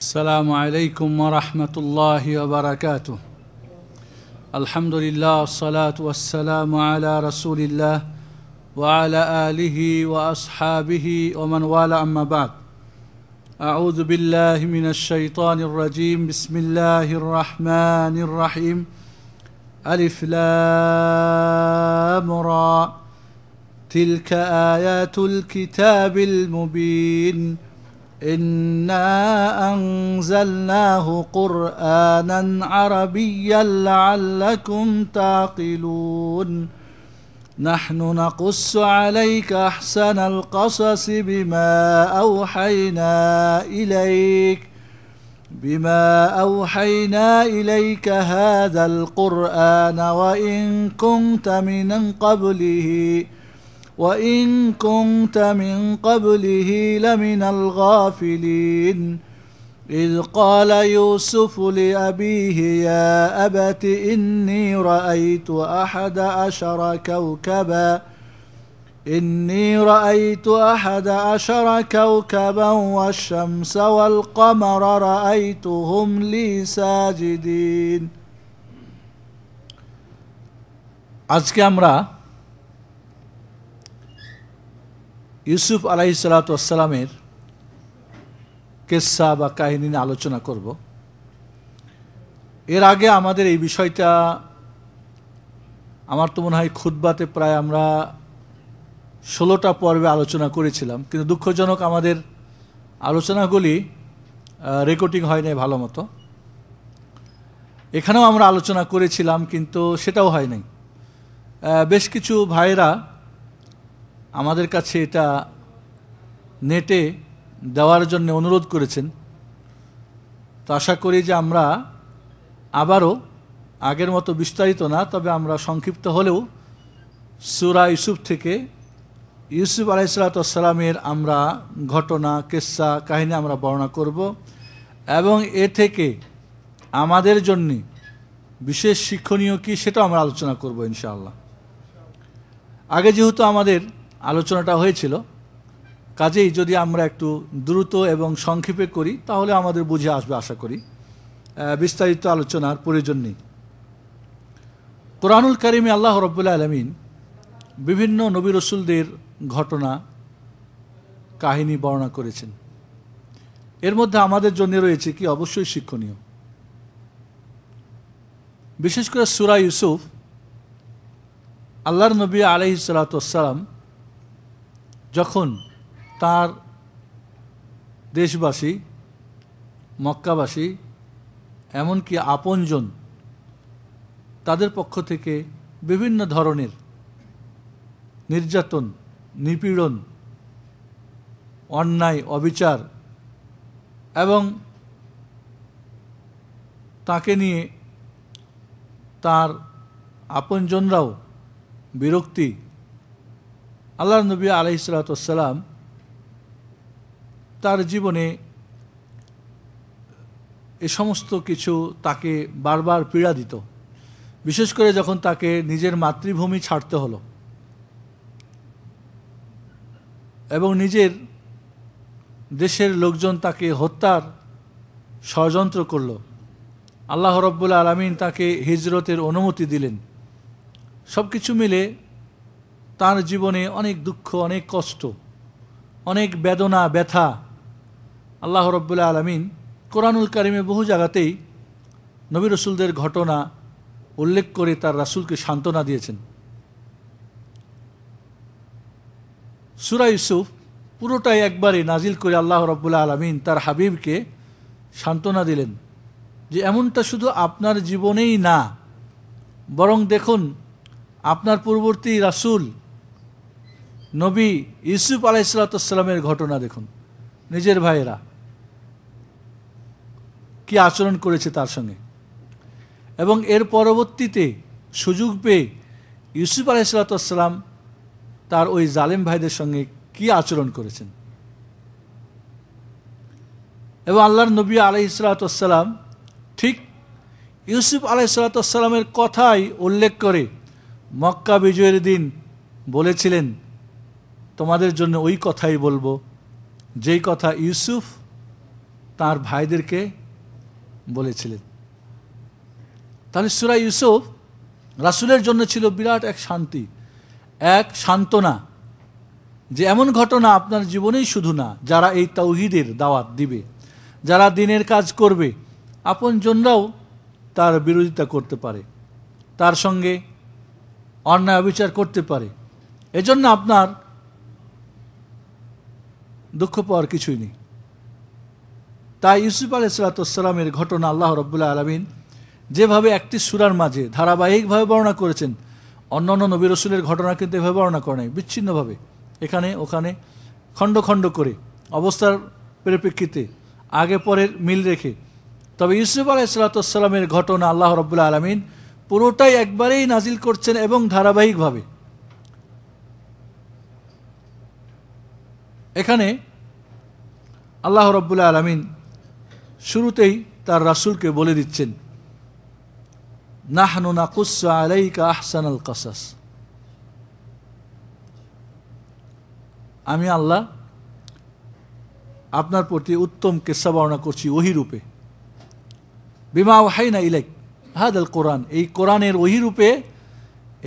السلام عليكم ورحمة الله وبركاته الحمد لله والصلاة والسلام على رسول الله وعلى آله وأصحابه ومن والى أما بعد أعوذ بالله من الشيطان الرجيم بسم الله الرحمن الرحيم ألف لام را تلك آيات الكتاب المبين إنا أنزلناه قرآنا عربيا لعلكم تعقلون نحن نقص عليك أحسن القصص بما أوحينا إليك بما أوحينا إليك هذا القرآن وإن كنت من قبله وإن كنت من قبله لمن الغافلين إذ قال يوسف لأبيه يا أبت إني رأيت أحد عشر كوكبا إني رأيت أحد عشر كوكبا والشمس والقمر رأيتهم لي ساجدين আজকে আমরা ইউসুফ আলাহি সালাতামের কেসা বা কাহিনী নিয়ে আলোচনা করব এর আগে আমাদের এই বিষয়টা আমার তো মনে হয় খুদ্বাতে প্রায় আমরা ষোলোটা পর্বে আলোচনা করেছিলাম কিন্তু দুঃখজনক আমাদের আলোচনাগুলি রেকর্ডিং হয় নাই ভালো মতো এখানেও আমরা আলোচনা করেছিলাম কিন্তু সেটাও হয় নাই বেশ কিছু ভাইরা আমাদের কাছে এটা নেটে দেওয়ার জন্য অনুরোধ করেছেন তো আশা করি যে আমরা আবারও আগের মতো বিস্তারিত না তবে আমরা সংক্ষিপ্ত হলেও সুরা ইউসুফ থেকে ইউসুফ আলাইসালাতামের আমরা ঘটনা কেসা কাহিনী আমরা বর্ণনা করব এবং এ থেকে আমাদের জন্যে বিশেষ শিক্ষণীয় কি সেটাও আমরা আলোচনা করব ইনশাআল্লাহ আগে যেহেতু আমাদের আলোচনাটা হয়েছিল কাজেই যদি আমরা একটু দ্রুত এবং সংক্ষেপে করি তাহলে আমাদের বুঝে আসবে আশা করি বিস্তারিত আলোচনার প্রয়োজন নেই কোরআনুল করিমে আল্লাহ রব্বুল্লা আলমিন বিভিন্ন নবী রসুলদের ঘটনা কাহিনী বর্ণনা করেছেন এর মধ্যে আমাদের জন্য রয়েছে কি অবশ্যই শিক্ষণীয় বিশেষ করে সুরা ইউসুফ আল্লাহর নবী আলহি যখন তার দেশবাসী মক্কাবাসী এমনকি আপনজন তাদের পক্ষ থেকে বিভিন্ন ধরনের নির্যাতন নিপীড়ন অন্যায় অবিচার এবং তাকে নিয়ে তার আপনজনরাও বিরক্তি আল্লাহ নবী আলাইসালাতাম তার জীবনে এ সমস্ত কিছু তাকে বারবার পীড়া দিত বিশেষ করে যখন তাকে নিজের মাতৃভূমি ছাড়তে হলো এবং নিজের দেশের লোকজন তাকে হত্যার ষড়যন্ত্র করল আল্লাহ রব্বুল আলমিন তাকে হিজরতের অনুমতি দিলেন সব কিছু মিলে তার জীবনে অনেক দুঃখ অনেক কষ্ট অনেক বেদনা ব্যথা আল্লাহ রব্বুল্লা আলমিন কোরআনুল কারিমে বহু জায়গাতেই নবী রসুলদের ঘটনা উল্লেখ করে তার রাসুলকে সান্ত্বনা দিয়েছেন সুরা ইউসুফ পুরোটাই একবারে নাজিল করে আল্লাহ রব্বুল্লা আলমিন তার হাবিবকে সান্ত্বনা দিলেন যে এমনটা শুধু আপনার জীবনেই না বরং দেখুন আপনার পূর্ববর্তী রাসুল নবী ইউসুফ আলাইসালামের ঘটনা দেখুন নিজের ভাইয়েরা কি আচরণ করেছে তার সঙ্গে এবং এর পরবর্তীতে সুযোগ পেয়ে ইউসুফ আলাইসালাতাম তার ওই জালেম ভাইদের সঙ্গে কি আচরণ করেছেন এবং আল্লাহর নবী আলাই ঠিক ইউসুফ আলাই কথাই উল্লেখ করে মক্কা বিজয়ের দিন বলেছিলেন তোমাদের জন্য ওই কথাই বলবো যেই কথা ইউসুফ তার ভাইদেরকে বলেছিলেন তাহলে সুরা ইউসুফ রাসুলের জন্য ছিল বিরাট এক শান্তি এক সান্ত্বনা যে এমন ঘটনা আপনার জীবনেই শুধু না যারা এই তৌহিদের দাওয়াত দিবে যারা দিনের কাজ করবে আপন জনরাও তার বিরোধিতা করতে পারে তার সঙ্গে অন্যায় বিচার করতে পারে এজন্য আপনার দুঃখ পাওয়ার কিছুই নেই তাই ইউসুফ সালাতামের ঘটনা আল্লাহ রব্বুল্লাহ আলমিন যেভাবে একটি সুরার মাঝে ধারাবাহিকভাবে বর্ণনা করেছেন অন্যান্য নবী রসুলের ঘটনা কিন্তু এভাবে বর্ণনা করে নাই বিচ্ছিন্নভাবে এখানে ওখানে খণ্ড খণ্ড করে অবস্থার পরিপ্রেক্ষিতে আগে পরের মিল রেখে তবে ইউসুফ আলাইসালাতামের ঘটনা আল্লাহ রব্বুল্লাহ আলমিন পুরোটাই একবারেই নাজিল করছেন এবং ধারাবাহিকভাবে এখানে আল্লাহ রব্বুল আলমিন শুরুতেই তার রাসুলকে বলে দিচ্ছেন নাহনু নাকুসা আলাইকা আহসান আল কাসাস আমি আল্লাহ আপনার প্রতি উত্তম কেসা বর্ণনা করছি ওহি রূপে বিমা হাই না ইলেক হাদ আল কোরআন এই কোরআনের ওহি রূপে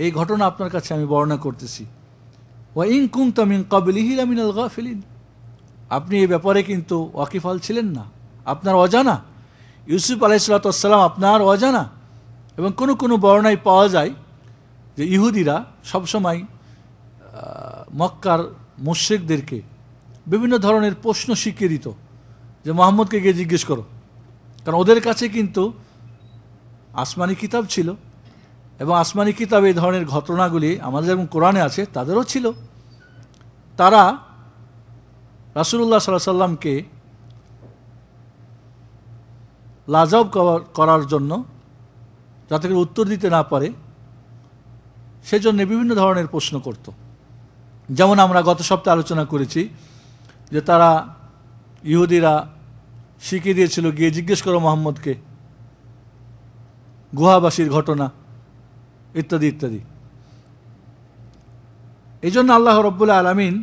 এই ঘটনা আপনার কাছে আমি বর্ণনা করতেছি ওয়াইং কুমতামিন কাবলিহিল আমিনাল গাফিলিন আপনি এ ব্যাপারে কিন্তু ওয়াকিফাল ছিলেন না আপনার অজানা ইউসুফ আলাইসালাতাম আপনার অজানা এবং কোনো কোনো বর্ণায় পাওয়া যায় যে ইহুদিরা সবসময় মক্কার মুশ্রিকদেরকে বিভিন্ন ধরনের প্রশ্ন শিখিয়ে দিত যে মোহাম্মদকে গিয়ে জিজ্ঞেস করো কারণ ওদের কাছে কিন্তু আসমানি কিতাব ছিল এবং আসমানি কিতাব এই ধরনের ঘটনাগুলি আমাদের যেমন কোরআনে আছে তাদেরও ছিল তারা রাসুল্লাহ সাল্লাহ সাল্লামকে লাজব করার জন্য যাতে করে উত্তর দিতে না পারে সেজন্য বিভিন্ন ধরনের প্রশ্ন করত যেমন আমরা গত সপ্তাহে আলোচনা করেছি যে তারা ইহুদিরা শিখিয়ে দিয়েছিল গিয়ে জিজ্ঞেস করো মোহাম্মদকে গুহাবাসীর ঘটনা ইত্যাদি ইত্যাদি এই জন্য আল্লাহ রব্বুল্লা আলমিন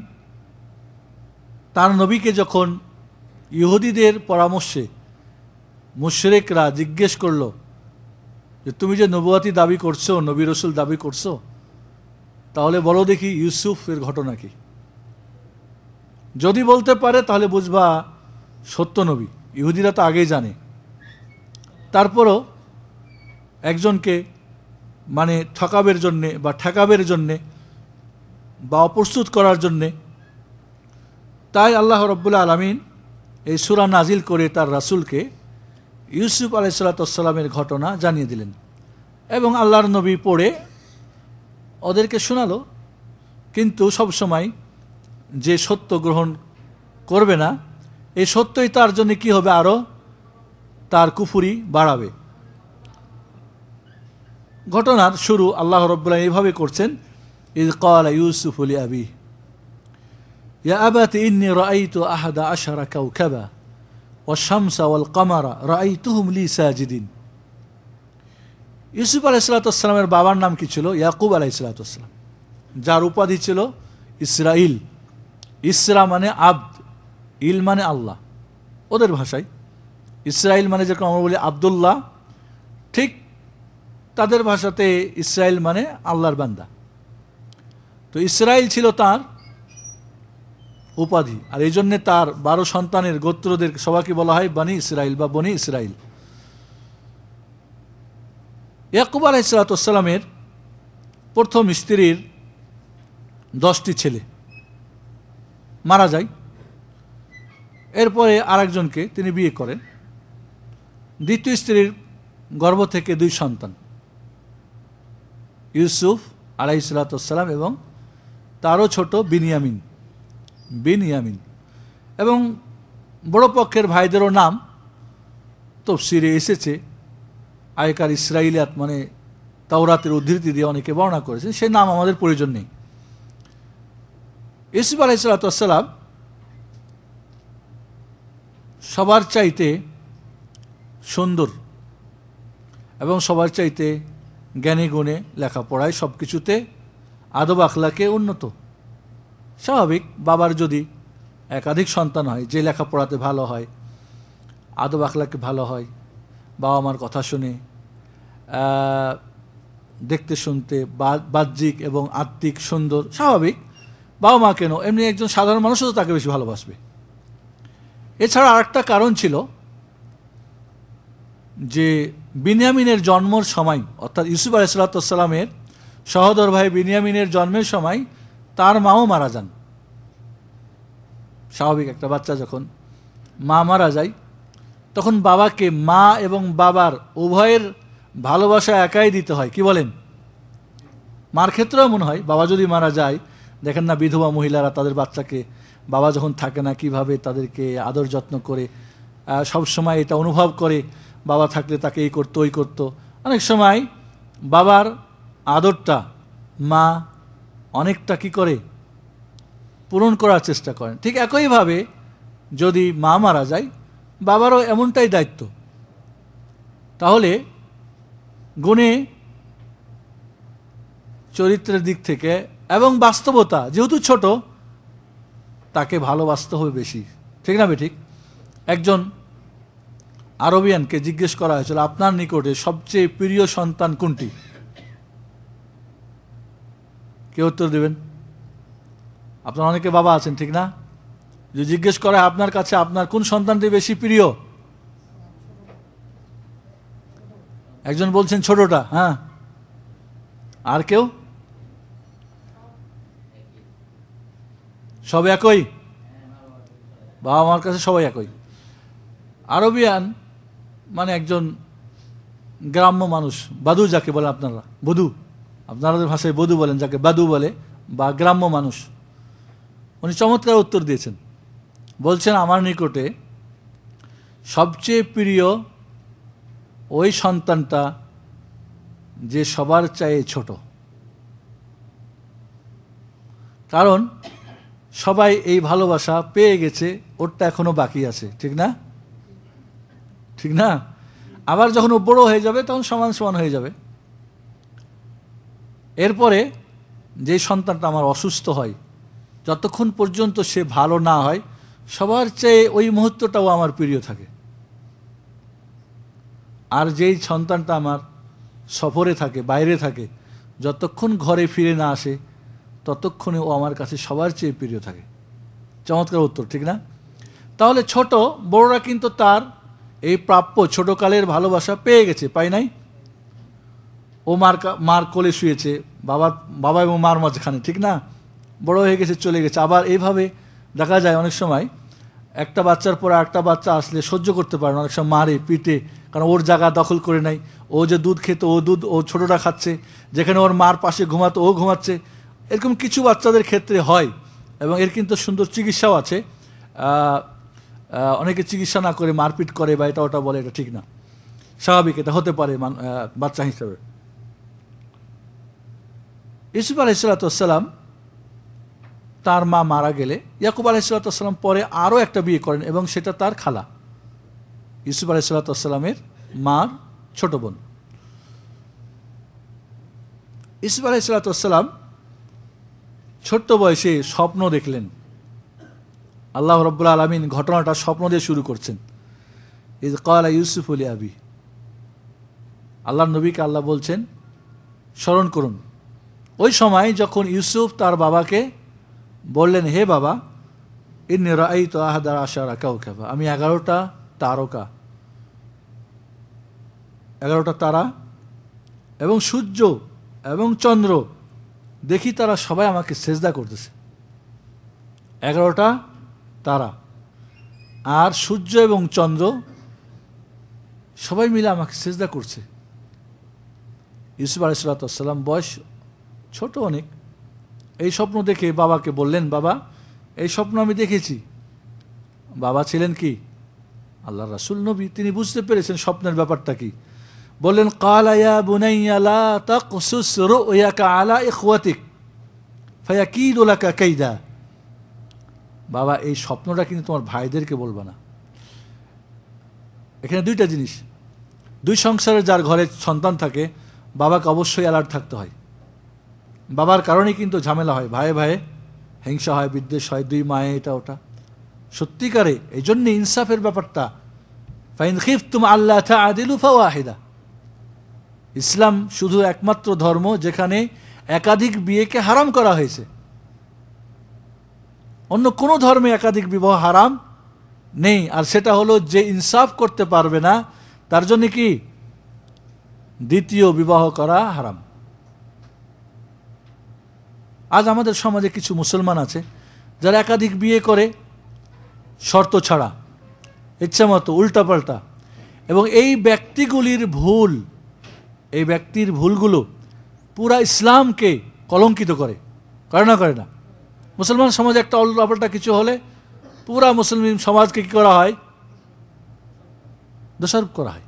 তার নবীকে যখন ইহুদিদের পরামর্শে মুশরেকরা জিজ্ঞেস করল যে তুমি যে নবুয়াতি দাবি করছো নবী রসুল দাবি করছো তাহলে বলো দেখি ইউসুফের ঘটনা কি যদি বলতে পারে তাহলে বুঝবা সত্য নবী ইহুদিরা তো আগেই জানে তারপরও একজনকে মানে ঠকাবের জন্যে বা ঠেকাবের জন্যে বা অপ্রস্তুত করার জন্যে তাই আল্লাহ রব্বুল্লা আলমিন এই সুরা নাজিল করে তার রাসুলকে ইউসুফ আলাইসালাতামের ঘটনা জানিয়ে দিলেন এবং আল্লাহর নবী পড়ে ওদেরকে শোনালো কিন্তু সবসময় যে সত্য গ্রহণ করবে না এই সত্যই তার জন্য কি হবে আরও তার কুফুরি বাড়াবে ঘটনার শুরু আল্লাহ রব্বুল্লাহ এইভাবে করছেন ইদ কল ইউসুফ আবি আবাতি ইন্নি আহাদা আশারা ওয়াল কামারা সাজিদিন ইউসুফ আলাইসালাতামের বাবার নাম কি ছিল ইয়াকুব আলাইসালাতাম যার উপাধি ছিল ইসরাইল ইসরা মানে আব্দ ইল মানে আল্লাহ ওদের ভাষায় ইসরাইল মানে যেরকম আমরা বলি আবদুল্লাহ তাদের ভাষাতে ইসরায়েল মানে আল্লাহর বান্দা তো ইসরায়েল ছিল তার উপাধি আর এই জন্যে তার বারো সন্তানের গোত্রদের সবাইকে বলা হয় বানি ইসরায়েল বা বনি ইসরায়েল ইয়াকুব আলাহ ইসলাতামের প্রথম স্ত্রীর দশটি ছেলে মারা যায় এরপরে আরেকজনকে তিনি বিয়ে করেন দ্বিতীয় স্ত্রীর গর্ভ থেকে দুই সন্তান ইউসুফ আলাই সালাতাম এবং তারও ছোট বিনিয়ামিন বিনিয়ামিন এবং বড় পক্ষের ভাইদেরও নাম তফসিরে এসেছে আগেকার ইসরায়েলিয়াত মানে তাওরাতের উদ্ধৃতি দিয়ে অনেকে বর্ণনা করেছে সে নাম আমাদের প্রয়োজন নেই ইসুফ আলাইসালাতাম সবার চাইতে সুন্দর এবং সবার চাইতে জ্ঞানী গুণে লেখাপড়ায় সব কিছুতে আদব আখলাকে উন্নত স্বাভাবিক বাবার যদি একাধিক সন্তান হয় যে লেখাপড়াতে ভালো হয় আদব আখলাকে ভালো হয় বাবা মার কথা শুনে দেখতে শুনতে বাহ্যিক এবং আত্মিক সুন্দর স্বাভাবিক বাবা মা কেন এমনি একজন সাধারণ মানুষও তাকে বেশি ভালোবাসবে এছাড়া আরেকটা কারণ ছিল যে বিনিয়ামিনের জন্মর সময় অর্থাৎ ইউসুফ সাল্লাতামের সহদর ভাই বিনিয়ামিনের জন্মের সময় তার মাও মারা যান স্বাভাবিক একটা বাচ্চা যখন মা মারা যায় তখন বাবাকে মা এবং বাবার উভয়ের ভালোবাসা একাই দিতে হয় কি বলেন মার ক্ষেত্রেও মনে হয় বাবা যদি মারা যায় দেখেন না বিধবা মহিলারা তাদের বাচ্চাকে বাবা যখন থাকে না কিভাবে তাদেরকে আদর যত্ন করে সব সময় এটা অনুভব করে বাবা থাকলে তাকে এই করতো ওই করতো অনেক সময় বাবার আদরটা মা অনেকটা কি করে পূরণ করার চেষ্টা করেন ঠিক একইভাবে যদি মা মারা যায় বাবারও এমনটাই দায়িত্ব তাহলে গুণে চরিত্রের দিক থেকে এবং বাস্তবতা যেহেতু ছোট তাকে ভালোবাসতে হবে বেশি ঠিক না বে ঠিক একজন আরবিয়ানকে জিজ্ঞেস করা হয়েছিল আপনার নিকটে সবচেয়ে প্রিয় সন্তান কোনটি কে উত্তর দেবেন আপনার অনেকে বাবা আছেন ঠিক না যে জিজ্ঞেস করে আপনার কাছে আপনার কোন সন্তানটি বেশি প্রিয় একজন বলছেন ছোটটা হ্যাঁ আর কেউ সব একই বাবা মার কাছে সবাই একই আরবিয়ান মানে একজন গ্রাম্য মানুষ বাদু যাকে বলেন আপনারা বধু আপনারাদের ভাষায় বধু বলেন যাকে বাদু বলে বা গ্রাম্য মানুষ উনি চমৎকার উত্তর দিয়েছেন বলছেন আমার নিকটে সবচেয়ে প্রিয় ওই সন্তানটা যে সবার চায়ে ছোট কারণ সবাই এই ভালোবাসা পেয়ে গেছে ওরটা এখনও বাকি আছে ঠিক না ঠিক না আবার যখন বড়ো হয়ে যাবে তখন সমান সমান হয়ে যাবে এরপরে যে সন্তানটা আমার অসুস্থ হয় যতক্ষণ পর্যন্ত সে ভালো না হয় সবার চেয়ে ওই মুহূর্তটাও আমার প্রিয় থাকে আর যেই সন্তানটা আমার সফরে থাকে বাইরে থাকে যতক্ষণ ঘরে ফিরে না আসে ততক্ষণে ও আমার কাছে সবার চেয়ে প্রিয় থাকে চমৎকার উত্তর ঠিক না তাহলে ছোট বড়রা কিন্তু তার এই প্রাপ্য ছোটকালের ভালোবাসা পেয়ে গেছে পাই নাই ও মার মার কোলে শুয়েছে বাবার বাবা এবং মার মাঝখানে ঠিক না বড় হয়ে গেছে চলে গেছে আবার এইভাবে দেখা যায় অনেক সময় একটা বাচ্চার পর একটা বাচ্চা আসলে সহ্য করতে পারে না অনেক সময় মারে পিটে কারণ ওর জায়গা দখল করে নাই ও যে দুধ খেত ও দুধ ও ছোটোটা খাচ্ছে যেখানে ওর মার পাশে ঘুমাতো ও ঘুমাচ্ছে এরকম কিছু বাচ্চাদের ক্ষেত্রে হয় এবং এর কিন্তু সুন্দর চিকিৎসাও আছে অনেকে চিকিৎসা না করে মারপিট করে বা এটা ওটা বলে এটা ঠিক না স্বাভাবিক এটা হতে পারে বাচ্চা হিসাবে ইসুফ আলাইসালাতাম তার মা মারা গেলে ইয়াকুব আলাইসালাতাম পরে আরও একটা বিয়ে করেন এবং সেটা তার খালা ইসুফ আলাইসালাতামের মার ছোট বোন ইসুফ আলাইসালাতাম ছোট্ট বয়সে স্বপ্ন দেখলেন আল্লাহ রব্বুল্লা আলমিন ঘটনাটা স্বপ্ন দিয়ে শুরু করছেন ইজ কলা ইউসুফ আলী আবি আল্লাহ নবীকে আল্লাহ বলছেন স্মরণ করুন ওই সময় যখন ইউসুফ তার বাবাকে বললেন হে বাবা ইন্নি তো আহাদার আশা রাখাও খেবা আমি এগারোটা তারকা এগারোটা তারা এবং সূর্য এবং চন্দ্র দেখি তারা সবাই আমাকে সেজদা করতেছে এগারোটা তারা আর সূর্য এবং চন্দ্র সবাই মিলে আমাকে সেজদা করছে ইউসুফ আলাইসালাতাম বয়স ছোট অনেক এই স্বপ্ন দেখে বাবাকে বললেন বাবা এই স্বপ্ন আমি দেখেছি বাবা ছিলেন কি আল্লাহ রাসুল নবী তিনি বুঝতে পেরেছেন স্বপ্নের ব্যাপারটা কি বললেন কালাইয়া বুনাইয়ালা তাকুস রোয়াকা আলা ইকুয়াতিক ফায়াকিদোলাকা কাইদা বাবা এই স্বপ্নটা কিন্তু তোমার ভাইদেরকে বলবা না এখানে দুইটা জিনিস দুই সংসারে যার ঘরে সন্তান থাকে বাবাকে অবশ্যই অ্যালার্ট থাকতে হয় বাবার কারণে কিন্তু ঝামেলা হয় ভাই ভাই হিংসা হয় বিদ্বেষ হয় দুই মায়ে এটা ওটা সত্যিকারে এই জন্য ইনসাফের ব্যাপারটা ফাইন খিফ তুম আল্লাহ আদিলু ইসলাম শুধু একমাত্র ধর্ম যেখানে একাধিক বিয়েকে হারাম করা হয়েছে অন্য কোনো ধর্মে একাধিক বিবাহ হারাম নেই আর সেটা হলো যে ইনসাফ করতে পারবে না তার জন্য কি দ্বিতীয় বিবাহ করা হারাম আজ আমাদের সমাজে কিছু মুসলমান আছে যারা একাধিক বিয়ে করে শর্ত ছাড়া ইচ্ছামতো উল্টাপাল্টা এবং এই ব্যক্তিগুলির ভুল এই ব্যক্তির ভুলগুলো পুরা ইসলামকে কলঙ্কিত করে করে না করে না মুসলমান সমাজে একটা অল্লাপাল্টা কিছু হলে পুরা মুসলিম সমাজকে কি করা হয় দোষারোপ করা হয়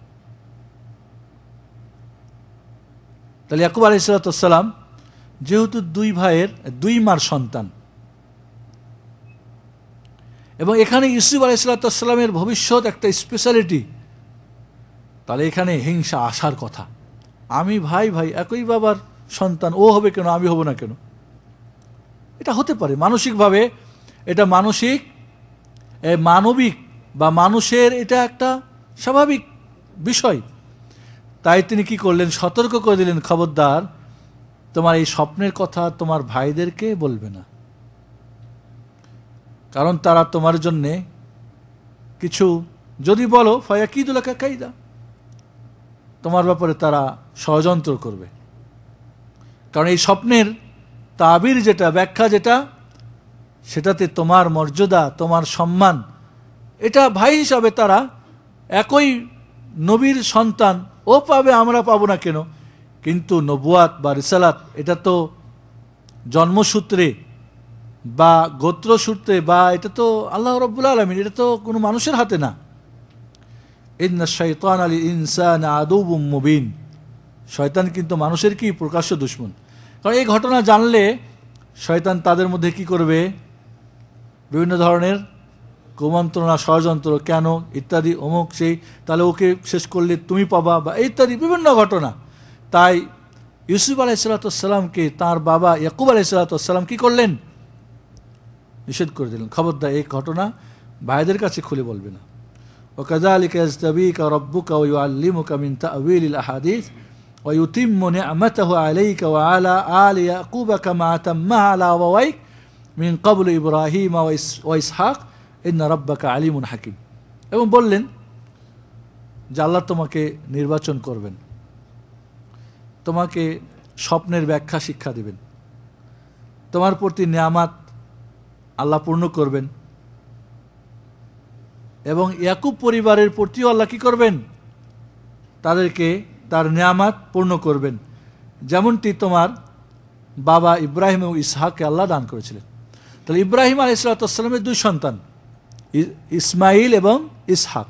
তাহলে ইয়াকুব আলি সালাতাম যেহেতু দুই ভাইয়ের দুই মার সন্তান এবং এখানে ইসুফ আলি সালাতামের ভবিষ্যৎ একটা স্পেশালিটি তাহলে এখানে হিংসা আসার কথা আমি ভাই ভাই একই বাবার সন্তান ও হবে কেন আমি হব না কেন এটা হতে পারে মানসিকভাবে এটা মানসিক মানবিক বা মানুষের এটা একটা স্বাভাবিক বিষয় তাই তিনি কি করলেন সতর্ক করে দিলেন খবরদার তোমার এই স্বপ্নের কথা তোমার ভাইদেরকে বলবে না কারণ তারা তোমার জন্যে কিছু যদি বলো ফয়া কি দুলাকা কাইদা তোমার ব্যাপারে তারা ষড়যন্ত্র করবে কারণ এই স্বপ্নের তাবির যেটা ব্যাখ্যা যেটা সেটাতে তোমার মর্যাদা তোমার সম্মান এটা ভাই হিসাবে তারা একই নবীর সন্তান ও পাবে আমরা পাবো না কেন কিন্তু নবুয়াত বা রিসালাত এটা তো জন্মসূত্রে বা গোত্রসূত্রে বা এটা তো আল্লাহ রব্বুল আলমিন এটা তো কোনো মানুষের হাতে না ইন্না শৈতান আলী ইনসান আদৌব মুবিন শয়তান কিন্তু মানুষের কি প্রকাশ্য দুশ্মন কারণ এই ঘটনা জানলে শয়তান তাদের মধ্যে কি করবে বিভিন্ন ধরনের কুমন্ত্রণা ষড়যন্ত্র কেন ইত্যাদি অমুক সেই তাহলে ওকে শেষ করলে তুমি পাবা বা ইত্যাদি বিভিন্ন ঘটনা তাই ইউসুফ আলাইসালাতামকে তার বাবা ইয়াকুব আলাইসালাতাম কি করলেন নিষেধ করে দিলেন খবরদার এই ঘটনা ভাইদের কাছে খুলে বলবে না রব্বু কাউ ربك ويعلمك من تأويل الأحاديث ويتم نعمته عليك وعلى آل يعقوب كما أتمها على أبويك من قبل إبراهيم وإسحاق إن ربك عليم حكيم এবং বললেন যে আল্লাহ তোমাকে নির্বাচন করবেন তোমাকে স্বপ্নের ব্যাখ্যা শিক্ষা দেবেন তোমার প্রতি নিয়ামাত আল্লাহ পূর্ণ করবেন এবং ইয়াকুব পরিবারের প্রতিও আল্লাহ কী করবেন তাদেরকে তার নিয়ামাত পূর্ণ করবেন যেমনটি তোমার বাবা ইব্রাহিম এবং ইসহাককে আল্লাহ দান করেছিলেন তাহলে ইব্রাহিম আল ইসলাতামের দুই সন্তান ইসমাইল এবং ইসহাক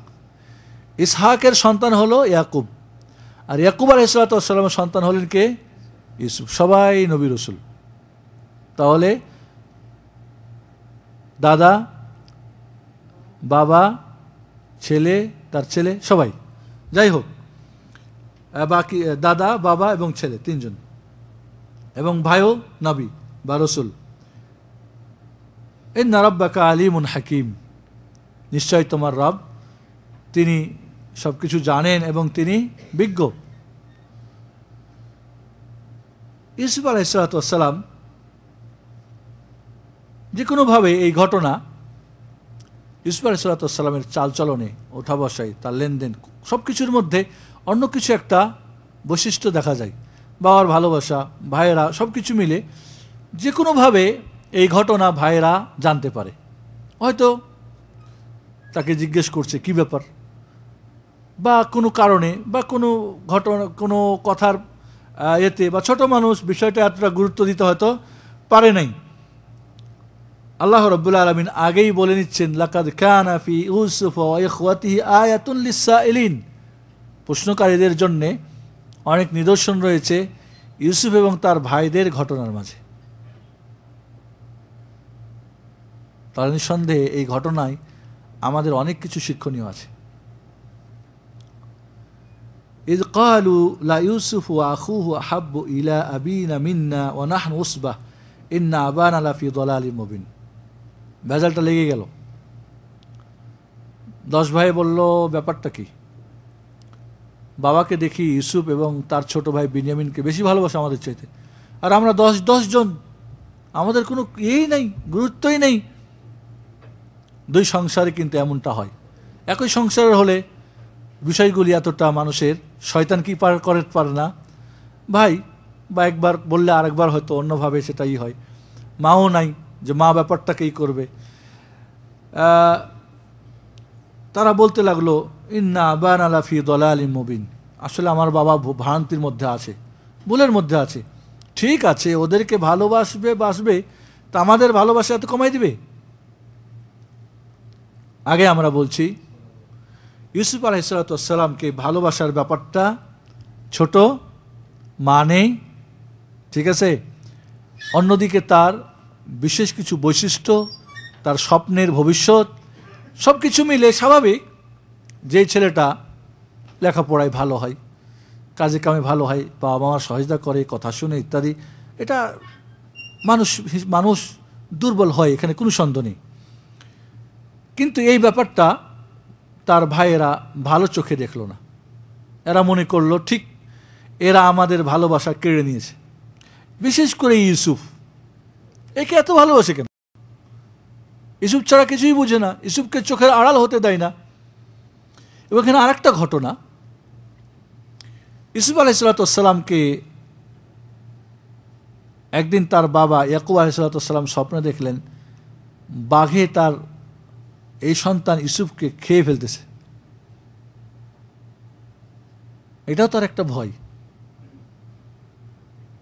ইসহাকের সন্তান হলো ইয়াকুব আর ইয়াকুব আল ইসলাতামের সন্তান হলেন কে ইসুফ সবাই নবী রসুল তাহলে দাদা বাবা ছেলে তার ছেলে সবাই যাই হোক বাকি দাদা বাবা এবং ছেলে তিনজন এবং ভাইও নাবি বা রসুল এই নারব্বাকা আলিমুন হাকিম নিশ্চয় তোমার রব তিনি সব কিছু জানেন এবং তিনি বিজ্ঞ ইসুফ সালাতাম যে কোনোভাবে এই ঘটনা ইসুফ সালাতামের চালচলনে ওঠা বসায় তার লেনদেন সব কিছুর মধ্যে অন্য কিছু একটা বৈশিষ্ট্য দেখা যায় বাবার ভালোবাসা ভাইয়েরা সব কিছু মিলে যে কোনোভাবে এই ঘটনা ভাইয়েরা জানতে পারে হয়তো তাকে জিজ্ঞেস করছে কি ব্যাপার বা কোনো কারণে বা কোনো ঘটনা কোনো কথার এতে বা ছোট মানুষ বিষয়টা এতটা গুরুত্ব দিতে হয়তো পারে নাই আল্লাহ রব্বুল আলমিন আগেই বলে নিচ্ছেন লাকাদ খানাফি ইউসুফ আয়াতুল্লিসা এলিন প্রশ্নকারীদের জন্যে অনেক নিদর্শন রয়েছে ইউসুফ এবং তার ভাইদের ঘটনার মাঝে তার নিঃসন্দেহে এই ঘটনায় আমাদের অনেক কিছু শিক্ষণীয় আছে إذ قالوا لا يوسف وأخوه أحب إلى أبينا منا ونحن عصبة إن আলাফি দলা আলী মবিন ভেজালটা লেগে গেল দশ ভাই বলল ব্যাপারটা কি বাবাকে দেখি ইউসুফ এবং তার ছোট ভাই বিনিয়ামিনকে বেশি ভালোবাসে আমাদের চাইতে আর আমরা দশ দশজন আমাদের কোনো ইয়েই নেই গুরুত্বই নেই দুই সংসারে কিন্তু এমনটা হয় একই সংসারের হলে বিষয়গুলি এতটা মানুষের শয়তান কি পার করে পারে না ভাই বা একবার বললে আরেকবার হয়তো অন্যভাবে সেটাই হয় মাও নাই যে মা ব্যাপারটাকেই করবে তারা বলতে লাগলো ইন্না আবান আলাফি দলা আলী মুবিন আসলে আমার বাবা ভ্রান্তির মধ্যে আছে ভুলের মধ্যে আছে ঠিক আছে ওদেরকে ভালোবাসবে বাসবে তা আমাদের ভালোবাসা এত কমাই দিবে আগে আমরা বলছি ইউসুফ সালাতামকে ভালোবাসার ব্যাপারটা ছোট মানে ঠিক আছে অন্যদিকে তার বিশেষ কিছু বৈশিষ্ট্য তার স্বপ্নের ভবিষ্যৎ সব কিছু মিলে স্বাভাবিক যেই ছেলেটা লেখাপড়ায় ভালো হয় কাজে কামে ভালো হয় বাবা মামার সহযোগিতা করে কথা শুনে ইত্যাদি এটা মানুষ মানুষ দুর্বল হয় এখানে কোনো সন্দেহ নেই কিন্তু এই ব্যাপারটা তার ভাইয়েরা ভালো চোখে দেখল না এরা মনে করলো ঠিক এরা আমাদের ভালোবাসা কেড়ে নিয়েছে বিশেষ করে ইউসুফ একে এত ভালোবাসে কেন ইউসুফ ছাড়া কিছুই বুঝে না ইউসুফকে চোখের আড়াল হতে দেয় না এবং এখানে আরেকটা ঘটনা ইসুফ আলাইসালাতামকে একদিন তার বাবা ইয়াকুব আলাইসালাতাম স্বপ্নে দেখলেন বাঘে তার এই সন্তান ইসুফকে খেয়ে ফেলতেছে এটাও তার একটা ভয়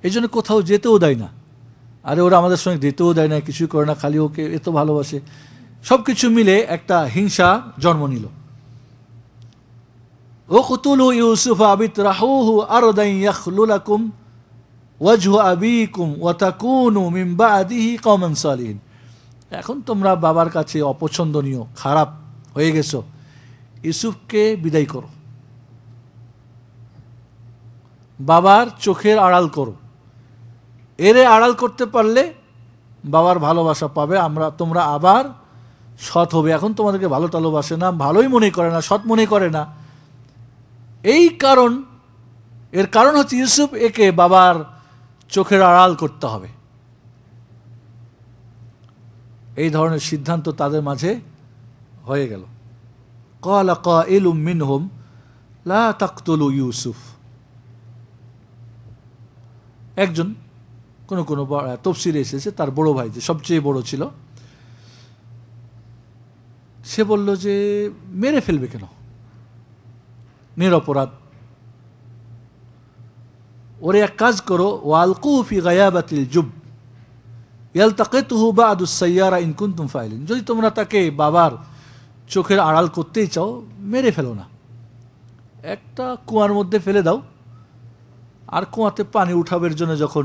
এই জন্য কোথাও যেতেও দেয় না আরে ওরা আমাদের সঙ্গে দিতেও দেয় না কিছুই করে না খালি ওকে এত ভালোবাসে সব কিছু মিলে একটা হিংসা জন্ম নিল ওকতুলু ইউসুফ আবিত রাহুহু আরদাইয়াকুম ওয়াজহু আবিকুম ওয়াতাকুনু মিম্বা আদিহি কমন সালিন এখন তোমরা বাবার কাছে অপছন্দনীয় খারাপ হয়ে গেছো ইউসুফকে বিদায় করো বাবার চোখের আড়াল করো এরে আড়াল করতে পারলে বাবার ভালোবাসা পাবে আমরা তোমরা আবার সৎ হবে এখন তোমাদেরকে ভালো টালোবাসে না ভালোই মনে করে না সৎ মনে করে না এই কারণ এর কারণ হচ্ছে ইউসুফ একে বাবার চোখের আড়াল করতে হবে এই ধরনের সিদ্ধান্ত তাদের মাঝে হয়ে গেল কলা ক এল মিন হোম লা ইউসুফ একজন কোনো কোনো তফসিরে এসেছে তার বড় ভাই যে সবচেয়ে বড় ছিল সে বলল যে মেরে ফেলবে কেন নিরপরাধ ওরে এক কাজ করো ওয়ালকুফি গায়াবাতিল জুব তুহু বা আদুসাইয়ারা তুম ফাইলেন যদি তোমরা তাকে বাবার চোখের আড়াল করতেই চাও মেরে ফেলো না একটা কুয়ার মধ্যে ফেলে দাও আর কুয়াতে পানি উঠাবের জন্য যখন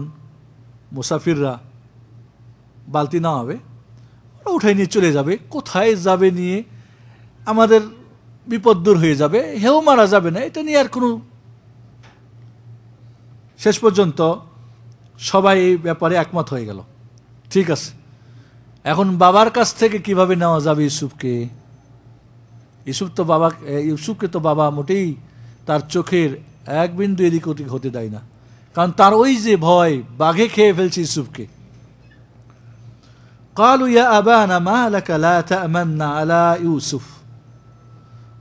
মুসাফিররা বালতি নামাবে ওরা উঠাই নিয়ে চলে যাবে কোথায় যাবে নিয়ে আমাদের বিপদ দূর হয়ে যাবে হেও মারা যাবে না এটা নিয়ে আর কোনো শেষ পর্যন্ত সবাই এই ব্যাপারে একমত হয়ে গেল ঠিক আছে এখন বাবার কাছ থেকে কিভাবে নেওয়া যাবে ইউসুফকে ইউসুফ তো বাবা ইউসুফকে তো বাবা মোটেই তার চোখের এক বিন্দু এদিক ওদিক হতে দেয় না কারণ তার ওই যে ভয় বাঘে খেয়ে ফেলছে ইউসুফকে قالوا ইয়া أبانا ما لك لا تأمنا على يوسف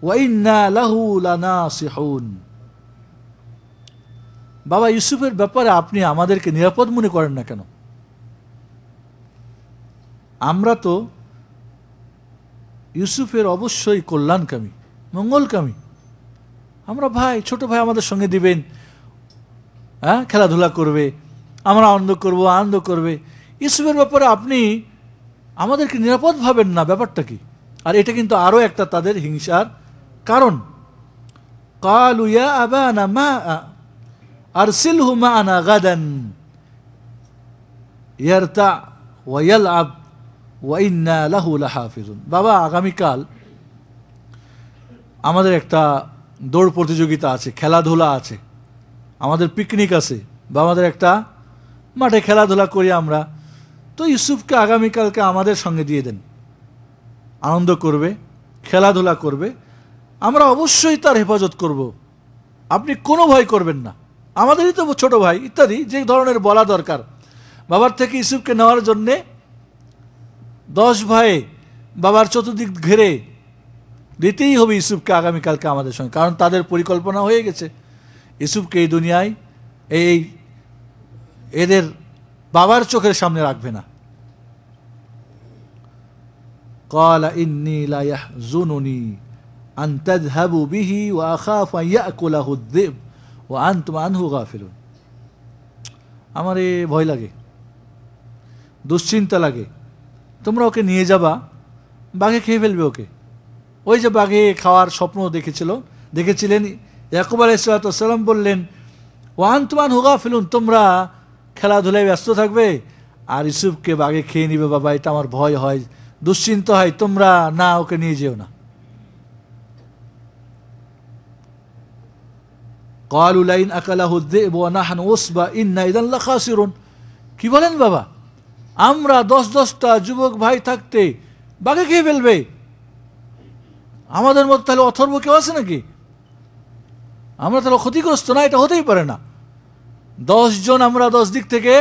বাবা ইউসুফের ব্যাপারে আপনি আমাদেরকে নিরাপদ মনে করেন না কেন আমরা তো ইউসুফের অবশ্যই কল্যাণকামী মঙ্গলকামী আমরা ভাই ছোট ভাই আমাদের সঙ্গে দিবেন হ্যাঁ খেলাধুলা করবে আমরা আনন্দ করব আনন্দ করবে ইউসুফের ব্যাপারে আপনি আমাদেরকে নিরাপদ ভাবেন না ব্যাপারটা কি আর এটা কিন্তু আরও একটা তাদের হিংসার কারণ কালু ইয়া আবানা মা আর আরসিলহু মা'না গাদান ইয়ারতা ওয়া ইয়ালআব ওয়া ইন্না লাহু লাহাফিজুন বাবা আগামীকাল আমাদের একটা দৌড় প্রতিযোগিতা আছে খেলাধুলা আছে আমাদের পিকনিক আছে বা আমাদের একটা মাঠে খেলাধুলা করি আমরা তো ইউসুফকে আগামীকালকে আমাদের সঙ্গে দিয়ে দেন আনন্দ করবে খেলাধুলা করবে আমরা অবশ্যই তার হেফাজত করব। আপনি কোনো ভয় করবেন না আমাদেরই তো ছোট ভাই ইত্যাদি যে ধরনের বলা দরকার বাবার থেকে ইউসুফকে নেওয়ার জন্যে দশ ভাই বাবার চতুর্দিক ঘেরে দিতেই হবে ইউসুফকে আগামীকালকে আমাদের সঙ্গে কারণ তাদের পরিকল্পনা হয়ে গেছে ইউসুফকে এই দুনিয়ায় এই এদের বাবার চোখের সামনে রাখবে না কলা ইন্নি লাইয়া জুনুনি আন তাজহাবু বিহি ও আখাফ ইয়াকুলাহু দেব ও আন তোমা আমার এ ভয় লাগে দুশ্চিন্তা লাগে তোমরা ওকে নিয়ে যাবা বাঘে খেয়ে ফেলবে ওকে ওই যে বাঘে খাওয়ার স্বপ্ন দেখেছিল দেখেছিলেন ইয়াকুব আলাইসালাম বললেন ওয়ান তোমান হোগা ফেলুন তোমরা খেলাধুলায় ব্যস্ত থাকবে আর ইসুফকে বাঘে খেয়ে নিবে বাবা এটা আমার ভয় হয় দুশ্চিন্তা হয় তোমরা না ওকে নিয়ে যেও না কল উলাইন আকালাহুদ্দে নাহান ওসবা ইন্না ইদাল্লা খাসিরুন কি বলেন বাবা আমরা দশ দশটা যুবক ভাই থাকতে বাঘে খেয়ে ফেলবে আমাদের মধ্যে তাহলে অথর্ব কেউ আছে নাকি আমরা তাহলে ক্ষতিগ্রস্ত না এটা হতেই পারে না দশজন আমরা দশ দিক থেকে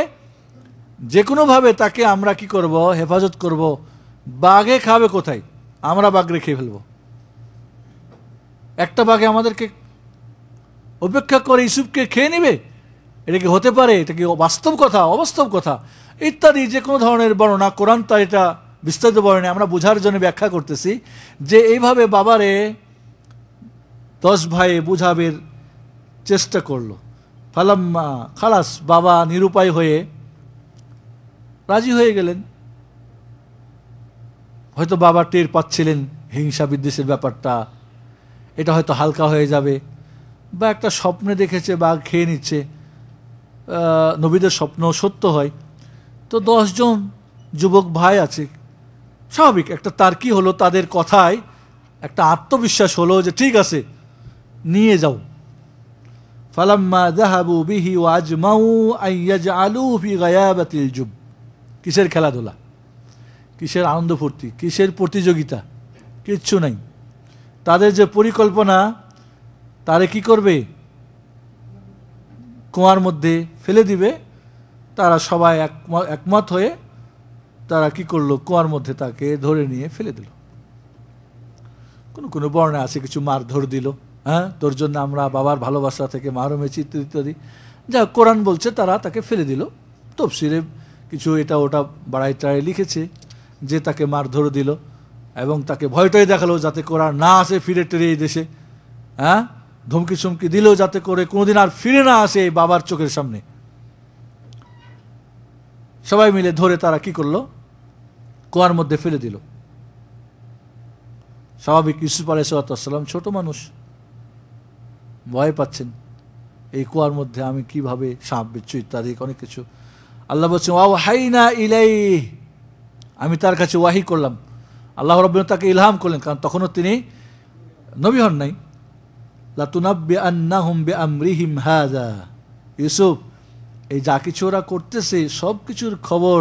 যে কোনোভাবে তাকে আমরা কি করব হেফাজত করব বাঘে খাবে কোথায় আমরা বাঘ রেখে ফেলব একটা বাঘে আমাদেরকে অপেক্ষা করে ইসুফকে খেয়ে নেবে এটা কি হতে পারে এটা কি বাস্তব কথা অবাস্তব কথা ইত্যাদি যে কোনো ধরনের বর্ণনা কোরআন তার এটা বিস্তারিত বর্ণনা আমরা বোঝার জন্য ব্যাখ্যা করতেছি যে এইভাবে বাবারে দশ ভাইয়ে বুঝাবের চেষ্টা করলো ফালাম্মা খালাস বাবা নিরুপায় হয়ে রাজি হয়ে গেলেন হয়তো বাবা টের পাচ্ছিলেন হিংসা বিদ্বেষের ব্যাপারটা এটা হয়তো হালকা হয়ে যাবে বা একটা স্বপ্নে দেখেছে বাঘ খেয়ে নিচ্ছে নবীদের স্বপ্ন সত্য হয় তো দশজন যুবক ভাই আছে স্বাভাবিক একটা তার কি হলো তাদের কথায় একটা আত্মবিশ্বাস হলো যে ঠিক আছে নিয়ে যাও ফালাম্মা জাহাবু বিহি মাউ আইয়াজ আলু ফি গায়াবাতিল যুব কিসের খেলাধুলা কিসের আনন্দ ফুর্তি কিসের প্রতিযোগিতা কিচ্ছু নাই তাদের যে পরিকল্পনা তারে কি করবে কুয়ার মধ্যে ফেলে দিবে তারা সবাই একমত হয়ে তারা কি করলো কুয়ার মধ্যে তাকে ধরে নিয়ে ফেলে দিল কোনো কোনো বর্ণে আছে কিছু মার ধর দিল হ্যাঁ তোর জন্য আমরা বাবার ভালোবাসা থেকে মাহরুম হয়েছি ইত্যাদি ইত্যাদি যা কোরআন বলছে তারা তাকে ফেলে দিল তফসিরে কিছু এটা ওটা বাড়াই টাড়াই লিখেছে যে তাকে মার ধর দিল এবং তাকে ভয়টাই দেখালো যাতে কোরআন না আসে ফিরে টেরে এই দেশে হ্যাঁ ধমকি চমকি দিলেও যাতে করে কোনোদিন আর ফিরে না আসে বাবার চোখের সামনে সবাই মিলে ধরে তারা কি করলো কুয়ার মধ্যে ফেলে দিল স্বাভাবিক ইউসুফ আলাইসালাম ছোট মানুষ ভয় পাচ্ছেন এই কুয়ার মধ্যে আমি কিভাবে সাপ বিচ্ছু ইত্যাদি অনেক কিছু আল্লাহ বলছেন ওয়াও না ইলাই আমি তার কাছে ওয়াহি করলাম আল্লাহ রব তাকে ইলহাম করলেন কারণ তখনও তিনি নবী হন নাই হুম বে আমরিহিম হাজা ইউসুফ এই যা কিছু ওরা করতেছে সব কিছুর খবর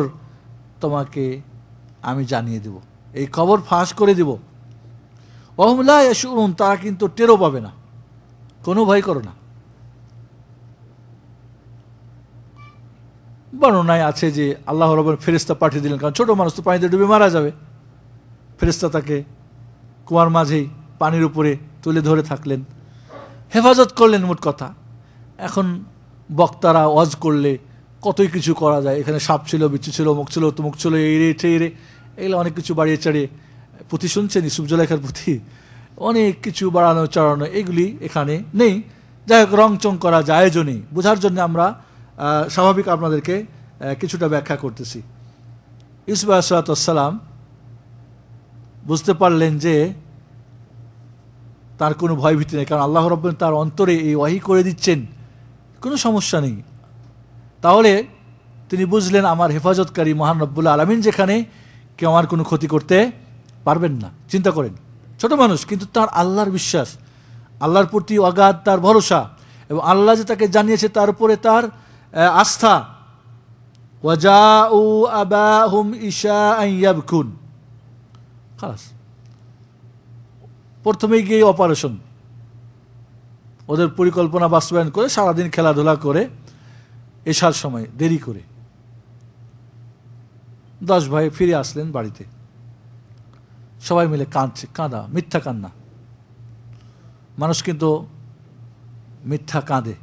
তোমাকে আমি জানিয়ে দেব এই খবর ফাঁস করে দেব অহমলা এসুরুন তারা কিন্তু টেরো পাবে না কোনো ভয় করো না বর্ণনায় আছে যে আল্লাহ রবের ফেরিস্তা পাঠিয়ে দিলেন কারণ ছোটো মানুষ তো পানিতে ডুবে মারা যাবে ফেরিস্তা তাকে কুয়ার মাঝেই পানির উপরে তুলে ধরে থাকলেন হেফাজত করলেন মোট কথা এখন বক্তারা ওয়াজ করলে কতই কিছু করা যায় এখানে সাপ ছিল বিচ্ছু ছিল মুখ ছিল তুমুক ছিল এই রে এই রে এগুলো অনেক কিছু বাড়িয়ে চাড়িয়ে পুঁথি শুনছেন ইসুফ জলেখার পুঁথি অনেক কিছু বাড়ানো চড়ানো এগুলি এখানে নেই যাই হোক রংচং করা যায় নেই বোঝার জন্য আমরা স্বাভাবিক আপনাদেরকে কিছুটা ব্যাখ্যা করতেছি ইসুফ সালাম বুঝতে পারলেন যে তার কোনো ভয়ভীতি নেই কারণ আল্লাহ রব্বেন তার অন্তরে এই ওয়াহি করে দিচ্ছেন কোনো সমস্যা নেই তাহলে তিনি বুঝলেন আমার হেফাজতকারী মহান রব্বুল্লা আলমিন যেখানে কেউ আমার কোনো ক্ষতি করতে পারবেন না চিন্তা করেন ছোট মানুষ কিন্তু তার আল্লাহর বিশ্বাস আল্লাহর প্রতি অগাধ তার ভরসা এবং আল্লাহ যে তাকে জানিয়েছে তার উপরে তার আস্থা ওয়াজা উ আবা হুম ইশা খালাস প্রথমেই গিয়ে অপারেশন ওদের পরিকল্পনা বাস্তবায়ন করে সারাদিন খেলাধুলা করে এসার সময় দেরি করে দশ ভাই ফিরে আসলেন বাড়িতে সবাই মিলে কাঁদছে কাঁদা মিথ্যা কান্না মানুষ কিন্তু মিথ্যা কাঁদে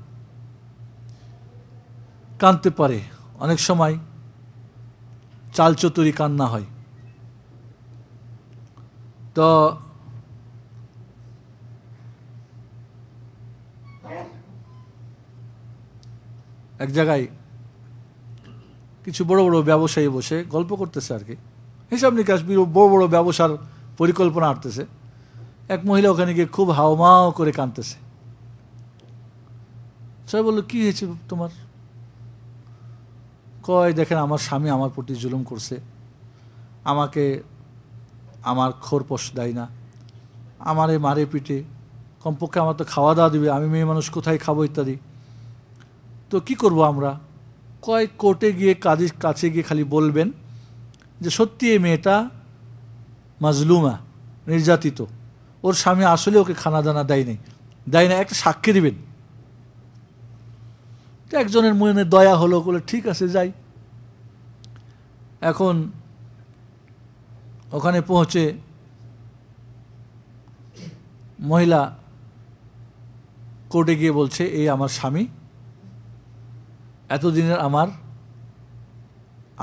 কাঁদতে পারে অনেক সময় চালচতুরি কান্না হয় তো এক জায়গায় কিছু বড় বড় ব্যবসায়ী বসে গল্প করতেছে আর কি হিসাব নিকাশ বড় বড় ব্যবসার পরিকল্পনা আঁটতেছে এক মহিলা ওখানে গিয়ে খুব হাওমাও করে কাঁদতেছে সবাই বললো কি হয়েছে তোমার কয় দেখেন আমার স্বামী আমার প্রতি জুলুম করছে আমাকে আমার খোর দেয় না আমারে মারে পিটে কমপক্ষে আমার তো খাওয়া দাওয়া দিবে আমি মেয়ে মানুষ কোথায় খাবো ইত্যাদি তো কি করব আমরা কয় কোর্টে গিয়ে কাজে কাছে গিয়ে খালি বলবেন যে সত্যি এই মেয়েটা মাজলুমা নির্যাতিত ওর স্বামী আসলে ওকে খানা দানা দেয় নাই দেয় না একটা সাক্ষী দিবেন একজনের মনে দয়া হলো বলে ঠিক আছে যাই এখন ওখানে পৌঁছে মহিলা কোর্টে গিয়ে বলছে এই আমার স্বামী এতদিনের আমার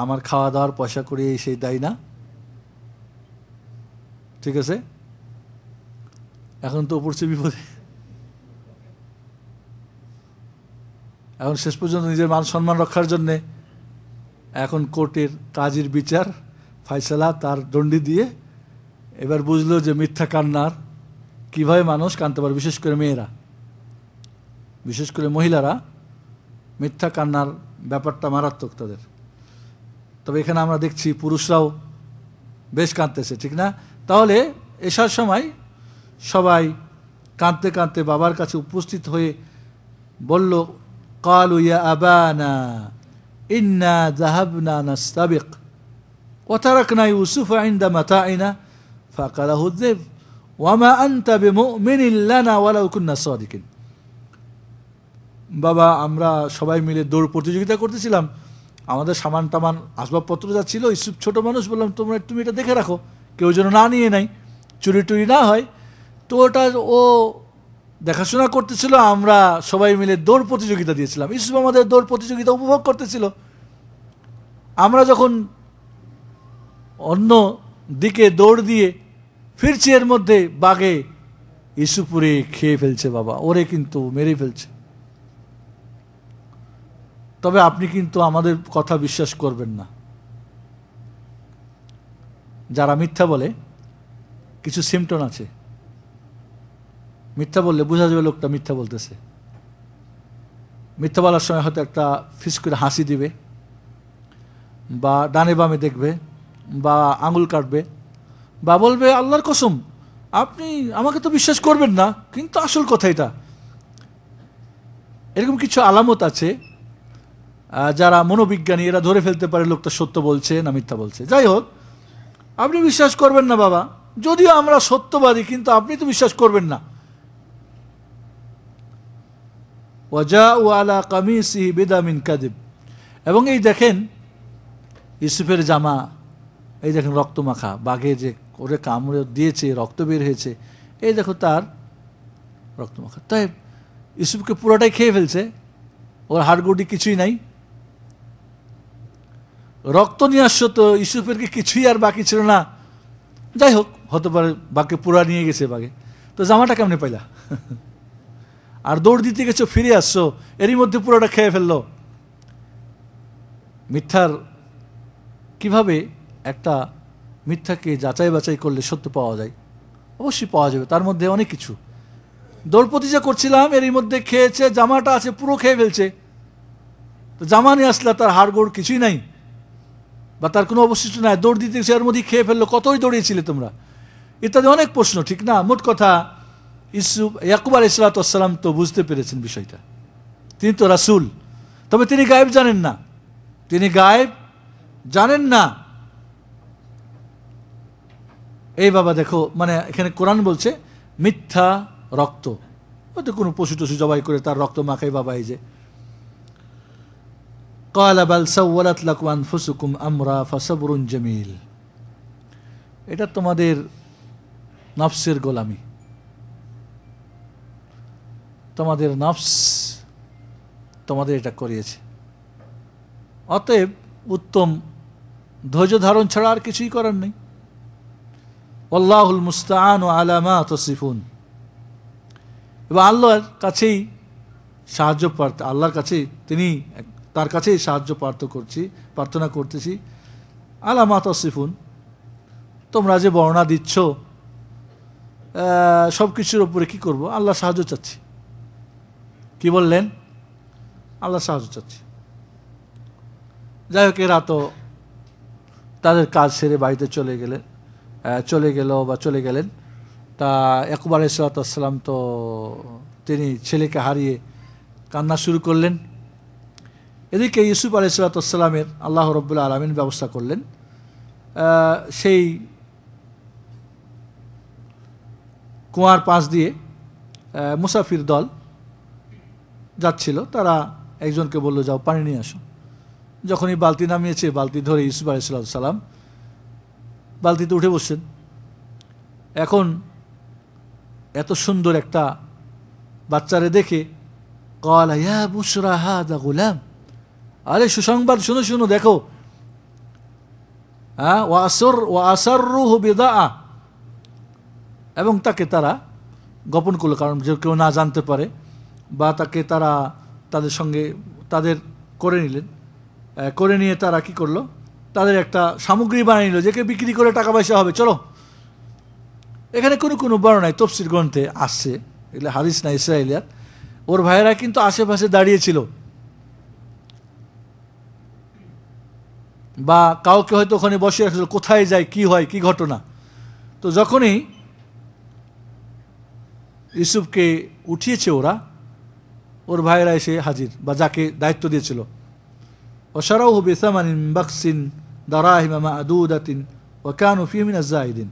আমার খাওয়া দাওয়ার পয়সা করিয়ে সেই দেয় না ঠিক আছে এখন তো পড়ছে বিপদে এখন শেষ পর্যন্ত নিজের মান সম্মান রক্ষার জন্যে এখন কোর্টের কাজের বিচার ফাইসলা তার দণ্ডি দিয়ে এবার বুঝলো যে মিথ্যা কান্নার কীভাবে মানুষ কানতে পারে বিশেষ করে মেয়েরা বিশেষ করে মহিলারা মিথ্যা কান্নার ব্যাপারটা মারাত্মক তাদের তবে এখানে আমরা দেখছি পুরুষরাও বেশ কাঁদতেছে ঠিক না তাহলে এসার সময় সবাই কাঁদতে কাঁদতে বাবার কাছে উপস্থিত হয়ে বলল কালু ইয়া আবানা ইন্না জাহাবনা নাস্তাবিক وتركنا মাথা عند متاعنا فقاله ওয়ামা وما أنت بمؤمن لنا ولو ওয়ালাউকুন্না সদিকিন বাবা আমরা সবাই মিলে দৌড় প্রতিযোগিতা করতেছিলাম আমাদের সামান টামান আসবাবপত্র যা ছিল ইস্যু ছোটো মানুষ বললাম তোমরা তুমি এটা দেখে রাখো কেউ যেন না নিয়ে নাই চুরি টুরি না হয় তো ওটা ও দেখাশোনা করতেছিল আমরা সবাই মিলে দৌড় প্রতিযোগিতা দিয়েছিলাম ইস্যু আমাদের দৌড় প্রতিযোগিতা উপভোগ করতেছিল আমরা যখন অন্য দিকে দৌড় দিয়ে ফিরছি এর মধ্যে বাঘে পুরে খেয়ে ফেলছে বাবা ওরে কিন্তু মেরে ফেলছে তবে আপনি কিন্তু আমাদের কথা বিশ্বাস করবেন না যারা মিথ্যা বলে কিছু সিমটন আছে মিথ্যা বললে বোঝা যাবে লোকটা মিথ্যা বলতেছে মিথ্যা বলার সময় হয়তো একটা ফিস করে হাসি দিবে বা ডানে বামে দেখবে বা আঙুল কাটবে বা বলবে আল্লাহর কসম আপনি আমাকে তো বিশ্বাস করবেন না কিন্তু আসল কথা এটা এরকম কিছু আলামত আছে যারা মনোবিজ্ঞানী এরা ধরে ফেলতে পারে লোকটা সত্য বলছে না মিথ্যা বলছে যাই হোক আপনি বিশ্বাস করবেন না বাবা যদিও আমরা সত্যবাদী কিন্তু আপনি তো বিশ্বাস করবেন না ওয়াজা ও আলা কামিসি বেদামিন কাদিব এবং এই দেখেন ইসুফের জামা এই দেখেন রক্ত মাখা বাঘে যে ওরে কামড়ে দিয়েছে রক্ত বের হয়েছে এই দেখো তার রক্ত মাখা তাই ইসুফকে পুরোটাই খেয়ে ফেলছে ওর হাড়গুড়ি কিছুই নাই রক্ত নিয়ে আসছো তো ইউসুফের কি কিছুই আর বাকি ছিল না যাই হোক হতে পারে বাঘকে পুরা নিয়ে গেছে বাঘে তো জামাটা কেমনে পাইলা আর দৌড় দিতে গেছো ফিরে আসছো এরই মধ্যে পুরোটা খেয়ে ফেললো মিথ্যার কিভাবে একটা মিথ্যাকে যাচাই বাছাই করলে সত্য পাওয়া যায় অবশ্যই পাওয়া যাবে তার মধ্যে অনেক কিছু দৌড় যে করছিলাম এরই মধ্যে খেয়েছে জামাটা আছে পুরো খেয়ে ফেলছে তো জামা নিয়ে আসলে তার হাড়গোড় কিছুই নাই বা তার কোনো অবশিষ্ট নাই দৌড় দিতে এর মধ্যে খেয়ে ফেললো কতই দৌড়িয়েছিলে তোমরা ইত্যাদি অনেক প্রশ্ন ঠিক না মোট কথা ইসুফ ইয়াকুব আলি সালাতাম তো বুঝতে পেরেছেন বিষয়টা তিনি তো রাসুল তবে তিনি গায়েব জানেন না তিনি গায়েব জানেন না এই বাবা দেখো মানে এখানে কোরআন বলছে মিথ্যা রক্ত হয়তো কোনো পশু টসু জবাই করে তার রক্ত মাখাই বাবা এই যে قال بل سولت لكم انفسكم امرا فصبر جميل এটা তোমাদের নফসের গোলামি তোমাদের নফস তোমাদের এটা করিয়েছে অতএব উত্তম ধৈর্য ধারণ ছাড়া আর কিছুই করার নেই আল্লাহুল মুস্তান ও আলামা তসিফুন এবং আল্লাহর কাছেই সাহায্য প্রার্থী আল্লাহর কাছে তিনি এক তার কাছেই সাহায্য প্রার্থ করছি প্রার্থনা করতেছি আলামাত সিফুন তোমরা যে বর্ণনা দিচ্ছ সব কিছুর উপরে কী করবো আল্লাহ সাহায্য চাচ্ছি কি বললেন আল্লাহ সাহায্য চাচ্ছি যাই হোক এরা তো তাদের কাজ সেরে বাড়িতে চলে গেলেন চলে গেল বা চলে গেলেন তা একবার ইসলাতাম তো তিনি ছেলেকে হারিয়ে কান্না শুরু করলেন এদিকে ইউসুফ আলি সালাতামের আল্লাহ রব্বুল্লা আলমিন ব্যবস্থা করলেন সেই কুয়ার পাশ দিয়ে মুসাফির দল যাচ্ছিল তারা একজনকে বলল যাও পানি নিয়ে আসো যখনই বালতি নামিয়েছে বালতি ধরে ইউসুফ আলি সালাম বালতিতে উঠে বসছেন এখন এত সুন্দর একটা বাচ্চারে দেখে কল ইয়া বুসরা হা দা গোলাম আরে সুসংবাদ শুনো শুনো দেখো হ্যাঁ ওয়াসর ওয়াসারুহ বেদা এবং তাকে তারা গোপন করলো কারণ যে কেউ না জানতে পারে বা তাকে তারা তাদের সঙ্গে তাদের করে নিলেন করে নিয়ে তারা কি করলো তাদের একটা সামগ্রী বানিয়ে নিল যেকে বিক্রি করে টাকা পয়সা হবে চলো এখানে কোনো কোনো বর্ণায় তফসির গ্রন্থে আসছে এগুলো হারিস না ইসরায়েলিয়ার ওর ভাইয়েরা কিন্তু আশেপাশে দাঁড়িয়েছিল বা কাউকে হয়তো ওখানে বসে রাখছিল কোথায় যায় কি হয় কি ঘটনা তো যখনই ইউসুফকে উঠিয়েছে ওরা ওর ভাইরা এসে হাজির বা যাকে দায়িত্ব দিয়েছিল অসারাউ বেসামানিন বাকসিন দারাহিমামা আদুদাতিন ওয়াকান উফিমিন আজাহিদিন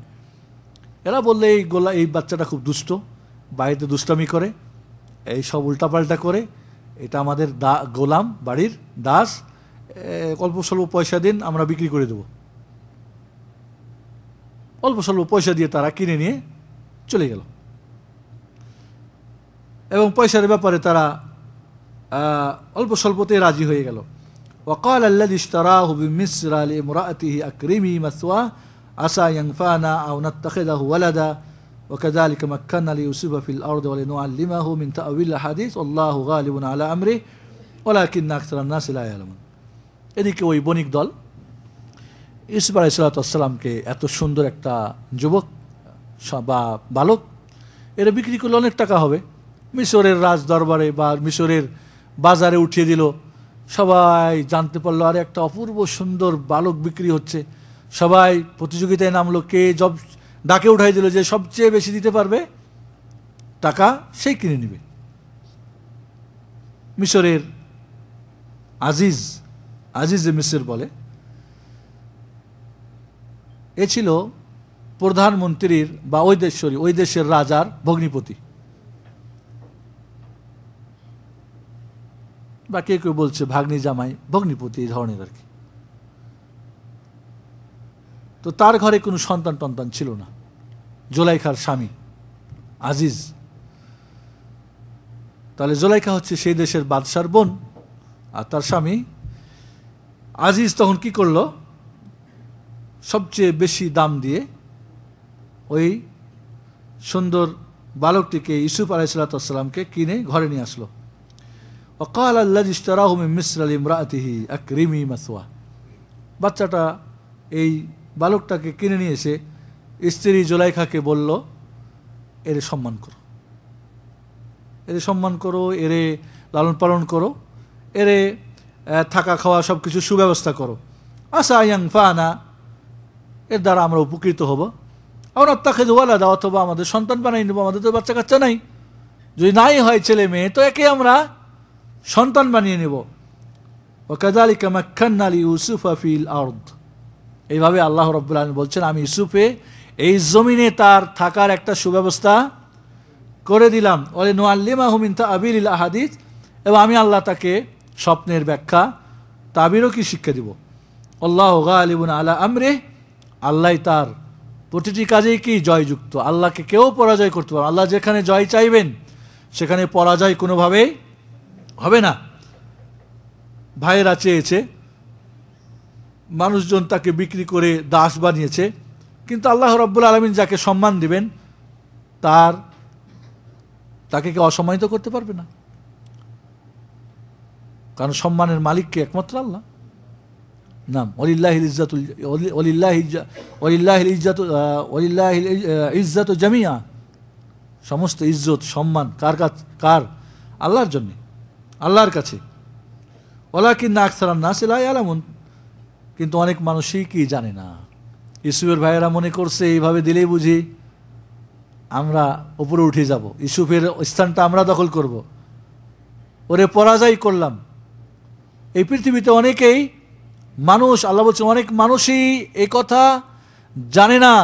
এরা বললে এই গোলা এই বাচ্চাটা খুব দুষ্ট বাড়িতে দুষ্টামি করে এই সব উল্টাপাল্টা করে এটা আমাদের দা গোলাম বাড়ির দাস অল্প স্বল্প পয়সা দিন আমরা বিক্রি করে দেব অল্প স্বল্প পয়সা দিয়ে তারা কিনে নিয়ে চলে গেল এবং পয়সার ব্যাপারে তারা অল্প স্বল্পতে রাজি হয়ে গেল وقال الذي اشتراه بمصر لامرأته أكرمي مثواه عسى ينفعنا أو نتخذه ولدا وكذلك مكنا ليوسف في الأرض ولنعلمه من تأويل الحديث والله غالب على أمره ولكن أكثر الناس لا يعلمون এদিকে ওই বণিক দল ইসবা আলাইসালাতামকে এত সুন্দর একটা যুবক বা বালক এরা বিক্রি করলে অনেক টাকা হবে মিশরের রাজ দরবারে বা মিশরের বাজারে উঠিয়ে দিল সবাই জানতে পারলো আর একটা অপূর্ব সুন্দর বালক বিক্রি হচ্ছে সবাই প্রতিযোগিতায় নামলো কে জব ডাকে উঠাই দিল যে সবচেয়ে বেশি দিতে পারবে টাকা সেই কিনে নেবে মিশরের আজিজ আজিজ মিসির বলে এ ছিল প্রধানমন্ত্রীর বা ওই দেশরই ওই দেশের রাজার ভগ্নিপতি বা কে কেউ বলছে ভাগ্নি জামাই ভগ্নিপতি এই ধরনের আর কি তো তার ঘরে কোনো সন্তান টন্তান ছিল না জোলাইখার স্বামী আজিজ তাহলে জোলাইখা হচ্ছে সেই দেশের বাদশার বোন আর তার স্বামী আজিজ তখন কি করলো সবচেয়ে বেশি দাম দিয়ে ওই সুন্দর বালকটিকে ইসুফ আলাইসালাতামকে কিনে ঘরে নিয়ে আসলো অকাল আল্লাহ ইস্তারাহমি মিসর আলী ইমরাতিহি এক রিমি মাসুয়া বাচ্চাটা এই বালকটাকে কিনে নিয়ে এসে স্ত্রী জোলাইখাকে বলল এর সম্মান করো এর সম্মান করো এরে লালন পালন করো এরে থাকা খাওয়া সব কিছু সুব্যবস্থা করো আসা ইয়াং ফানা এর দ্বারা আমরা উপকৃত হব আমার অত্যাখেজ ওয়ালা দাও অথবা আমাদের সন্তান বানাই নেবো আমাদের তো বাচ্চা কাচ্চা নাই যদি নাই হয় ছেলে মেয়ে তো একে আমরা সন্তান বানিয়ে নেব ও কাজালি মাক্ষান আলী ইউসুফ আফিল আর্দ এইভাবে আল্লাহ রব্বুল বলছেন আমি ইউসুফে এই জমিনে তার থাকার একটা সুব্যবস্থা করে দিলাম ওলে নোয়াল্লিমা হুমিন আবিল আহাদিস এবং আমি আল্লাহ তাকে স্বপ্নের ব্যাখ্যা তাবিরও কি শিক্ষা দিব আল্লাহ আলিবুন আলা আমরে আল্লাহ তার প্রতিটি কাজেই কি জয়যুক্ত আল্লাহকে কেউ পরাজয় করতে পারবে আল্লাহ যেখানে জয় চাইবেন সেখানে পরাজয় কোনোভাবেই হবে না ভাইয়েরা চেয়েছে মানুষজন তাকে বিক্রি করে দাস বানিয়েছে কিন্তু আল্লাহ রব্বুল আলমিন যাকে সম্মান দিবেন তার তাকে কেউ অসম্মানিত করতে পারবে না কারণ সম্মানের মালিককে একমাত্র আল্লাহ নাম অলিল্লাহ ইজ্জাতুল অলিল্লাহ অলিল্লাহ ইজ্জাত অলিল্লাহ ইজ্জাত জামিয়া সমস্ত ইজ্জত সম্মান কার কার আল্লাহর জন্যে আল্লাহর কাছে ওলা না আকসারান না সেলাই আলামুন কিন্তু অনেক মানুষই কি জানে না ইসুফের ভাইয়েরা মনে করছে এইভাবে দিলেই বুঝি আমরা উপরে উঠে যাব ইসুফের স্থানটা আমরা দখল করব ওরে পরাজয় করলাম এই পৃথিবীতে অনেকেই মানুষ আল্লাহ বলছেন অনেক মানুষই এ কথা জানে না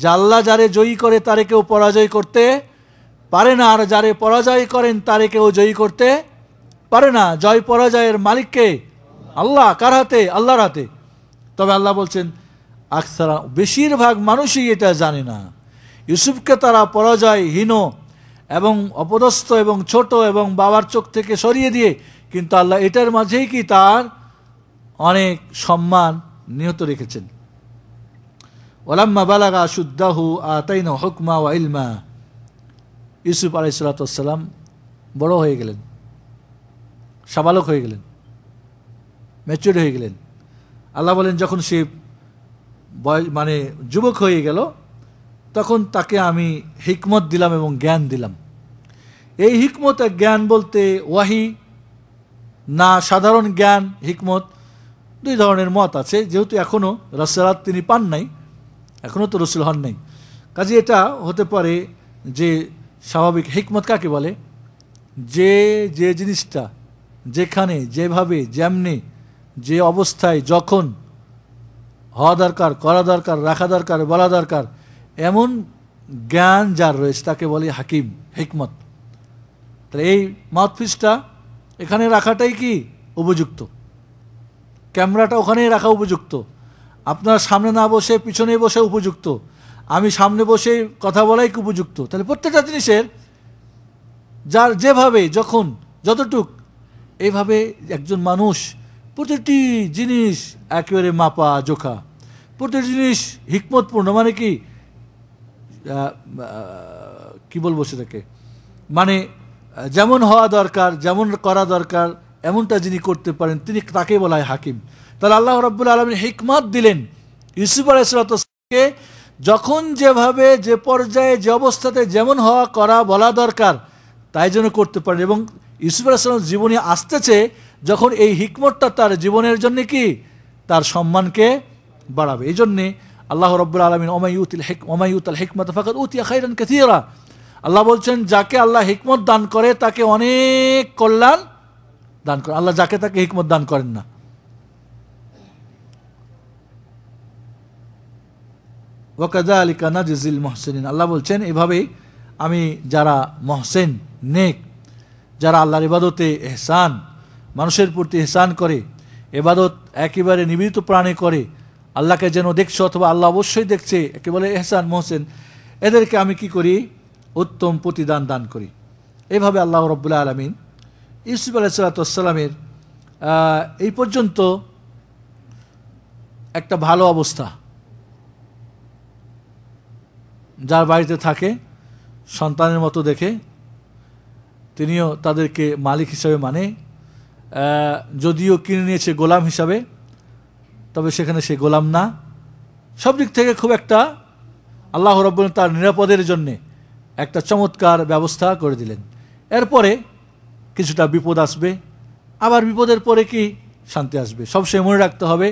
যে আল্লাহ যারে জয়ী করে তারে কেউ পরাজয় করতে পারে না আর যারে পরাজয় করেন তারে কেউ জয়ী করতে পারে না জয় পরাজয়ের মালিককে আল্লাহ কার হাতে আল্লাহর হাতে তবে আল্লাহ বলছেন আকসার বেশিরভাগ মানুষই এটা জানে না ইউসুফকে তারা পরাজয় হীন এবং অপদস্থ এবং ছোট এবং বাবার চোখ থেকে সরিয়ে দিয়ে কিন্তু আল্লাহ এটার মাঝেই কি তার অনেক সম্মান নিহত রেখেছেন ওলাম্মা বালাগা শুদ্দাহু আতাইন হকমা ওয়া ইলমা ইউসুফ আলাইসালাতাম বড় হয়ে গেলেন সাবালক হয়ে গেলেন ম্যাচিউর হয়ে গেলেন আল্লাহ বলেন যখন সে মানে যুবক হয়ে গেল তখন তাকে আমি হিকমত দিলাম এবং জ্ঞান দিলাম এই হিকমত জ্ঞান বলতে ওয়াহি না সাধারণ জ্ঞান হিকমত দুই ধরনের মত আছে যেহেতু এখনও রাসেরাত তিনি পান নাই এখনও তো রসুল হন নাই কাজে এটা হতে পারে যে স্বাভাবিক হিকমত কাকে বলে যে যে জিনিসটা যেখানে যেভাবে যেমনি যে অবস্থায় যখন হওয়া দরকার করা দরকার রাখা দরকার বলা দরকার এমন জ্ঞান যার রয়েছে তাকে বলে হাকিম হিকমত তাহলে এই মাউথপিসটা এখানে রাখাটাই কি উপযুক্ত ক্যামেরাটা ওখানেই রাখা উপযুক্ত আপনার সামনে না বসে পিছনে বসে উপযুক্ত আমি সামনে বসে কথা বলাই কি উপযুক্ত তাহলে প্রত্যেকটা জিনিসের যার যেভাবে যখন যতটুক এইভাবে একজন মানুষ প্রতিটি জিনিস একেবারে মাপা জোখা প্রতিটি জিনিস হিকমতপূর্ণ মানে কি কি বলবো সেটাকে মানে যেমন হওয়া দরকার যেমন করা দরকার এমনটা যিনি করতে পারেন তিনি তাকে বলা হয় হাকিম তাহলে আল্লাহ রব্বুল আলমিন হিকমত দিলেন ইউসুফ আলাইসালকে যখন যেভাবে যে পর্যায়ে যে অবস্থাতে যেমন হওয়া করা বলা দরকার তাই জন্য করতে পারেন এবং ইউসুফ আলাইসালাম জীবনে আসতেছে যখন এই হিকমতটা তার জীবনের জন্য কি তার সম্মানকে বাড়াবে এই জন্যে আল্লাহ রব্বুল আলমিন ওমাইউতিল হেক ওমাইউতাল হেকমত ফাকত উতিয়া খাইরান কাথিরা আল্লাহ বলছেন যাকে আল্লাহ হিকমত দান করে তাকে অনেক কল্যাণ দান করে আল্লাহ যাকে তাকে হিকমত দান করেন না ওকাজা আলী জিজিল মহসেন আল্লাহ বলছেন এভাবেই আমি যারা মহসেন নেক যারা আল্লাহর ইবাদতে এহসান মানুষের প্রতি এহসান করে এবাদত একেবারে নিবেদিত প্রাণে করে আল্লাহকে যেন দেখছে অথবা আল্লাহ অবশ্যই দেখছে একেবারে এহসান মহসেন এদেরকে আমি কি করি উত্তম প্রতিদান দান করি এভাবে আল্লাহ রব্বুল্লা আলমিন ইউসুফ আলাইসালাতামের এই পর্যন্ত একটা ভালো অবস্থা যার বাড়িতে থাকে সন্তানের মতো দেখে তিনিও তাদেরকে মালিক হিসাবে মানে যদিও কিনে নিয়েছে গোলাম হিসাবে তবে সেখানে সে গোলাম না সব দিক থেকে খুব একটা আল্লাহ রব্বুল তার নিরাপদের জন্যে একটা চমৎকার ব্যবস্থা করে দিলেন এরপরে কিছুটা বিপদ আসবে আবার বিপদের পরে কি শান্তি আসবে সবসময় মনে রাখতে হবে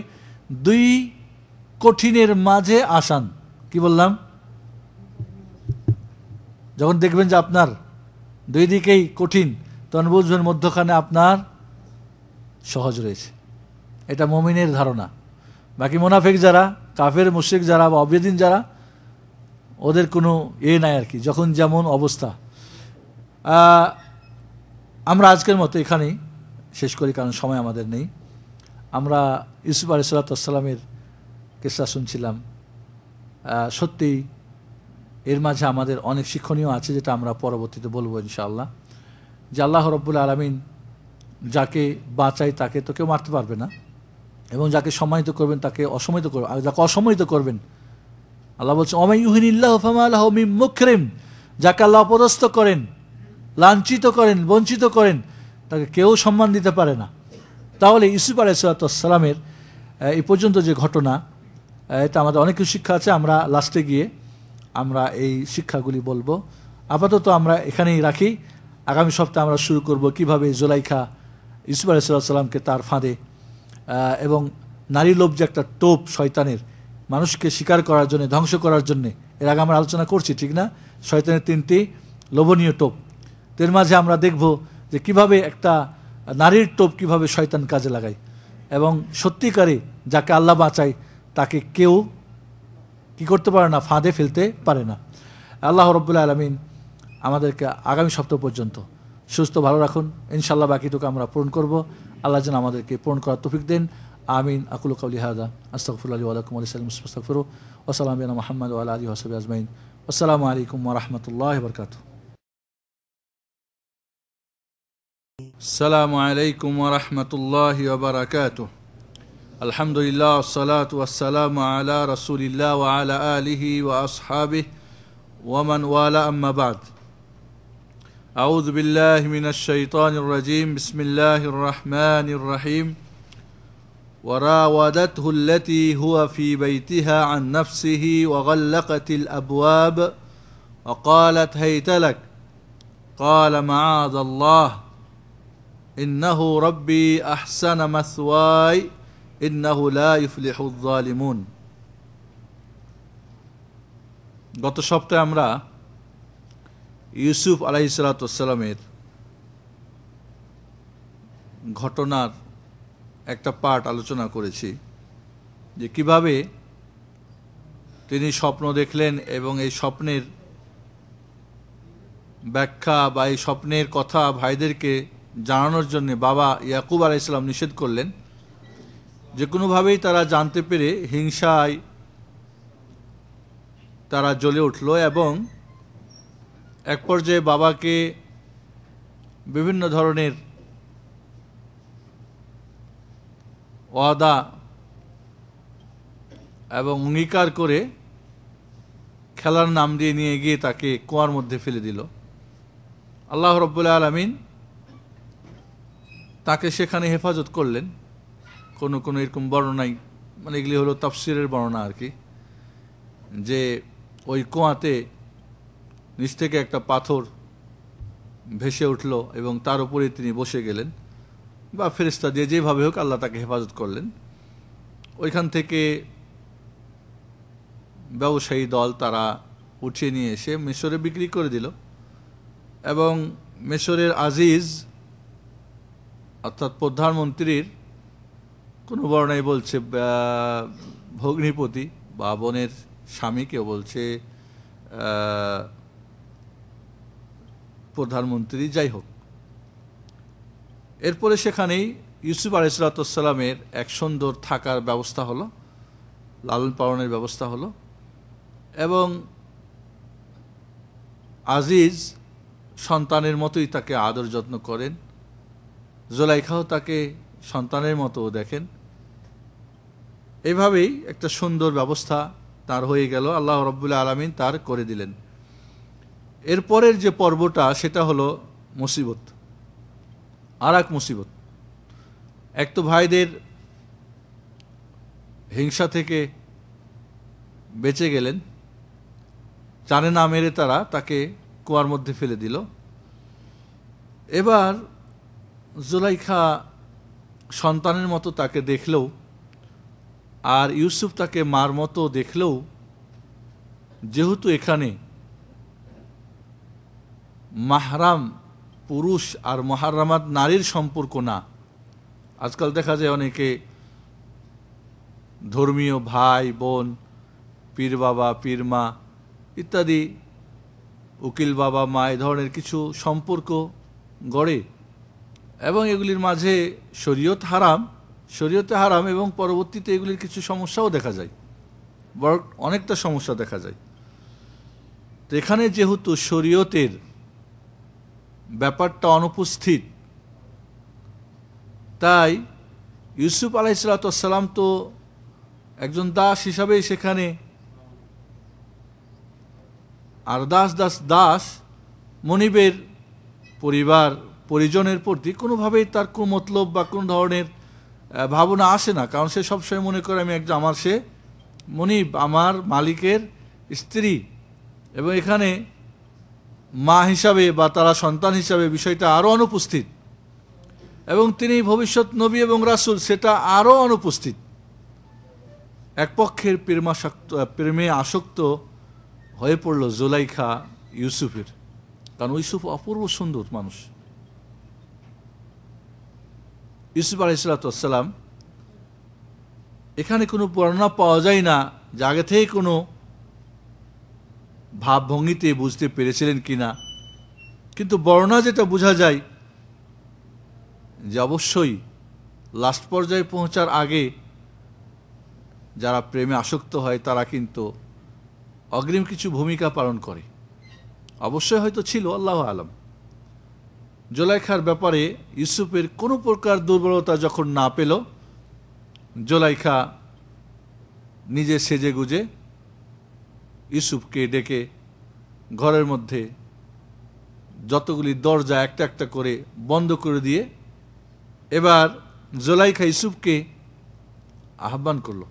দুই কঠিনের মাঝে আসান কি বললাম যখন দেখবেন যে আপনার দুই দিকেই কঠিন তখন বুঝবেন মধ্যখানে আপনার সহজ রয়েছে এটা মমিনের ধারণা বাকি মোনাফেক যারা কাফের মুশিক যারা বা অবেদিন যারা ওদের কোনো এ নাই আর কি যখন যেমন অবস্থা আমরা আজকের মতো এখানেই শেষ করি কারণ সময় আমাদের নেই আমরা ইউসুফ আলি সাল্লাতামের কেসা শুনছিলাম সত্যিই এর মাঝে আমাদের অনেক শিক্ষণীয় আছে যেটা আমরা পরবর্তীতে বলবো ইনশাআল্লাহ যে আল্লাহ রব্বুল আলমিন যাকে বাঁচাই তাকে তো কেউ মারতে পারবে না এবং যাকে সম্মানিত করবেন তাকে অসম্মিত করবেন যাকে অসম্মিত করবেন আল্লাহ বলছে অমাইহিনিল্লাহ ফামালাহ মি মুখরিম যাকে আল্লাহ অপদস্থ করেন লাঞ্ছিত করেন বঞ্চিত করেন তাকে কেউ সম্মান দিতে পারে না তাহলে আলাই সালাতামের এই পর্যন্ত যে ঘটনা এটা আমাদের অনেক কিছু শিক্ষা আছে আমরা লাস্টে গিয়ে আমরা এই শিক্ষাগুলি বলবো আপাতত আমরা এখানেই রাখি আগামী সপ্তাহে আমরা শুরু করব কিভাবে জোলাইখা ইসুফ আলাইসাল্লামকে তার ফাঁদে এবং নারী লোভ যে একটা টোপ শয়তানের মানুষকে শিকার করার জন্য ধ্বংস করার জন্য এর আগে আমরা আলোচনা করছি ঠিক না শয়তানের তিনটি লোভনীয় টোপ এর মাঝে আমরা দেখব যে কিভাবে একটা নারীর টোপ কিভাবে শয়তান কাজে লাগায় এবং সত্যিকারে যাকে আল্লাহ বাঁচায় তাকে কেউ কি করতে পারে না ফাঁদে ফেলতে পারে না আল্লাহ রব্বুল্লা আলমিন আমাদেরকে আগামী সপ্তাহ পর্যন্ত সুস্থ ভালো রাখুন ইনশাল্লাহ বাকিটুকু আমরা পূরণ করব আল্লাহ যেন আমাদেরকে পূরণ করার তফিক দেন آمين أقول قولي هذا أستغفر الله لي ولكم ولسلم أستغفره وسلام وصلى على محمد وعلى آله وصحبه أجمعين والسلام عليكم ورحمة الله وبركاته السلام عليكم ورحمة الله وبركاته الحمد لله والصلاة والسلام على رسول الله وعلى آله وأصحابه ومن والى أما بعد أعوذ بالله من الشيطان الرجيم بسم الله الرحمن الرحيم وراودته التي هو في بيتها عن نفسه وغلقت الابواب وقالت هيت لك قال معاذ الله انه ربي احسن مثواي انه لا يفلح الظالمون গত সপ্তাহে আমরা ইউসুফ আলাইসালাতামের ঘটনার একটা পার্ট আলোচনা করেছি যে কিভাবে তিনি স্বপ্ন দেখলেন এবং এই স্বপ্নের ব্যাখ্যা বা এই স্বপ্নের কথা ভাইদেরকে জানানোর জন্য বাবা ইয়াকুব আলাহ ইসলাম নিষেধ করলেন যে কোনোভাবেই তারা জানতে পেরে হিংসায় তারা জ্বলে উঠল এবং এক পর্যায়ে বাবাকে বিভিন্ন ধরনের ওয়াদা এবং অঙ্গীকার করে খেলার নাম দিয়ে নিয়ে গিয়ে তাকে কুয়ার মধ্যে ফেলে দিল আল্লাহ রব্বুল্লা আলমিন তাকে সেখানে হেফাজত করলেন কোনো কোনো এরকম বর্ণনাই মানে এগুলি হলো তাফসিরের বর্ণনা আর কি যে ওই কুয়াতে নিচ থেকে একটা পাথর ভেসে উঠল এবং তার উপরে তিনি বসে গেলেন বা ফেরিস্তা দিয়ে যেভাবে হোক আল্লাহ তাকে হেফাজত করলেন ওইখান থেকে ব্যবসায়ী দল তারা উঠিয়ে নিয়ে এসে মিশরে বিক্রি করে দিল এবং মিশরের আজিজ অর্থাৎ প্রধানমন্ত্রীর কোনো বর্ণায় বলছে ভগ্নিপতি বা বোনের স্বামীকেও বলছে প্রধানমন্ত্রী যাই হোক এরপরে সেখানেই ইউসুফ আলাইসালাতামের এক সুন্দর থাকার ব্যবস্থা হলো লালন পালনের ব্যবস্থা হলো এবং আজিজ সন্তানের মতোই তাকে আদর যত্ন করেন জোলাইখাও তাকে সন্তানের মতো দেখেন এভাবেই একটা সুন্দর ব্যবস্থা তার হয়ে গেল আল্লাহ রব্বুল্লা আলমিন তার করে দিলেন এরপরের যে পর্বটা সেটা হলো মুসিবত আর এক মুসিবত এক তো ভাইদের হিংসা থেকে বেঁচে গেলেন চানে না মেরে তারা তাকে কুয়ার মধ্যে ফেলে দিল এবার জুলাইখা সন্তানের মতো তাকে দেখলেও আর ইউসুফ তাকে মার মতো দেখলেও যেহেতু এখানে মাহরাম পুরুষ আর মহারামাত নারীর সম্পর্ক না আজকাল দেখা যায় অনেকে ধর্মীয় ভাই বোন পীর বাবা পীর মা ইত্যাদি উকিল বাবা মা এ ধরনের কিছু সম্পর্ক গড়ে এবং এগুলির মাঝে শরীয়ত হারাম শরীয়তে হারাম এবং পরবর্তীতে এগুলির কিছু সমস্যাও দেখা যায় বড় অনেকটা সমস্যা দেখা যায় তো এখানে যেহেতু শরীয়তের ব্যাপারটা অনুপস্থিত তাই ইউসুফ আলাইসালাতাম তো একজন দাস হিসাবেই সেখানে আর দাস দাস দাস মনিবের পরিবার পরিজনের প্রতি কোনোভাবেই তার কোনো মতলব বা কোনো ধরনের ভাবনা আসে না কারণ সে সবসময় মনে করে আমি একজন আমার সে মনিব আমার মালিকের স্ত্রী এবং এখানে মা হিসাবে বা তারা সন্তান হিসাবে বিষয়টা আরও অনুপস্থিত এবং তিনি ভবিষ্যৎ নবী এবং রাসুল সেটা আরও অনুপস্থিত এক পক্ষের প্রেমাসক্ত প্রেমে আসক্ত হয়ে পড়ল জোলাইখা ইউসুফের কারণ ইউসুফ অপূর্ব সুন্দর মানুষ ইউসুফ আলাইসালাতাম এখানে কোনো বর্ণনা পাওয়া যায় না যে আগে থেকে কোনো ভাবভঙ্গিতে বুঝতে পেরেছিলেন কিনা কিন্তু বর্ণা যেটা বোঝা যায় যে অবশ্যই লাস্ট পর্যায়ে পৌঁছার আগে যারা প্রেমে আসক্ত হয় তারা কিন্তু অগ্রিম কিছু ভূমিকা পালন করে অবশ্যই হয়তো ছিল আল্লাহ আলম জোলাইখার ব্যাপারে ইউসুফের কোনো প্রকার দুর্বলতা যখন না পেল জোলাইখা নিজে সেজে গুজে ইউসুফকে ডেকে ঘরের মধ্যে যতগুলি দরজা একটা একটা করে বন্ধ করে দিয়ে এবার জোলাইখা ইউসুফকে আহ্বান করল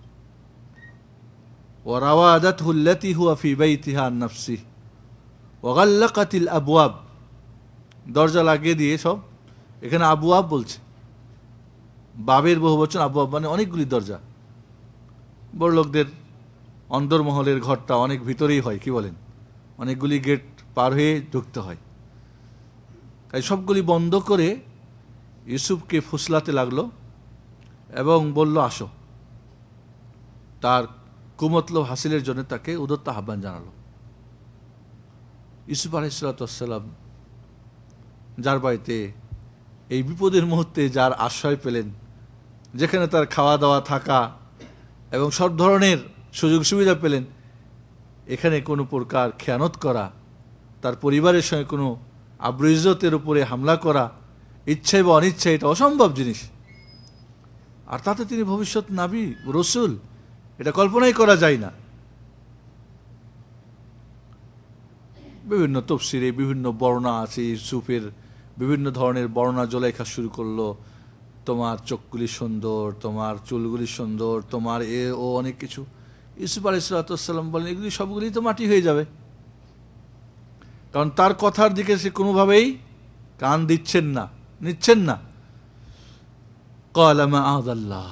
ওরাওয়াদাত হুল্লাতি হুয়া ফি বাইতিহা নাফসি ওগাল্লাকাতিল আবুয়াব দরজা লাগিয়ে দিয়ে সব এখানে আবু আব বলছে বাবের বহু বচন আবু আব মানে অনেকগুলি দরজা বড় লোকদের অন্দরমহলের ঘরটা অনেক ভিতরেই হয় কি বলেন অনেকগুলি গেট পার হয়ে ঢুকতে হয় তাই সবগুলি বন্ধ করে ইউসুফকে ফুসলাতে লাগলো এবং বলল আসো তার কুমতলব হাসিলের জন্য তাকে উদত্ত আহ্বান জানালো ইসুফ আলাইসালাম যার বাড়িতে এই বিপদের মুহূর্তে যার আশ্রয় পেলেন যেখানে তার খাওয়া দাওয়া থাকা এবং সব ধরনের সুযোগ সুবিধা পেলেন এখানে কোনো প্রকার খেয়ানত করা তার পরিবারের সঙ্গে কোনো আব্রজতের উপরে হামলা করা ইচ্ছায় বা অনিচ্ছায় এটা অসম্ভব জিনিস আর তাতে তিনি ভবিষ্যৎ নাবি রসুল এটা কল্পনাই করা যায় না বিভিন্ন তফসিরে বিভিন্ন বর্ণা আছে ইউসুফের বিভিন্ন ধরনের বর্ণা জলেখা শুরু করলো তোমার চোখগুলি সুন্দর তোমার চুলগুলি সুন্দর তোমার এ ও অনেক কিছু ইউসুফ আলাইসালাম বলেন এগুলি সবগুলি তো মাটি হয়ে যাবে কারণ তার কথার দিকে সে কোনোভাবেই কান দিচ্ছেন না নিচ্ছেন না কলামা আদাল্লাহ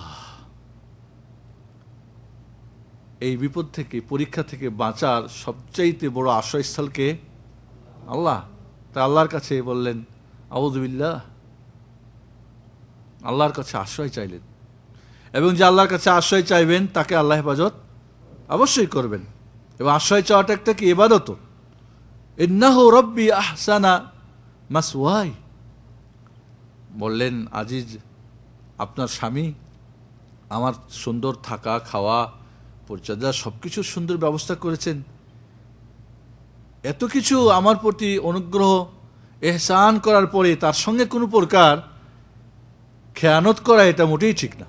এই বিপদ থেকে পরীক্ষা থেকে বাঁচার সবচাইতে বড় আশ্রয়স্থলকে আল্লাহ তা আল্লাহর কাছে বললেন আউদুবিল্লাহ আল্লাহর কাছে আশ্রয় চাইলেন এবং যে আল্লাহর কাছে আশ্রয় চাইবেন তাকে আল্লাহ হেফাজত অবশ্যই করবেন এবং আশ্রয় চাওয়াটা একটা কি এবাদত ইন্নাহ রব্বি আহসানা মাসওয়াই বললেন আজিজ আপনার স্বামী আমার সুন্দর থাকা খাওয়া পরিচর্যা সব কিছু সুন্দর ব্যবস্থা করেছেন এত কিছু আমার প্রতি অনুগ্রহ এহসান করার পরে তার সঙ্গে কোনো প্রকার খেয়ানত করা এটা মোটেই ঠিক না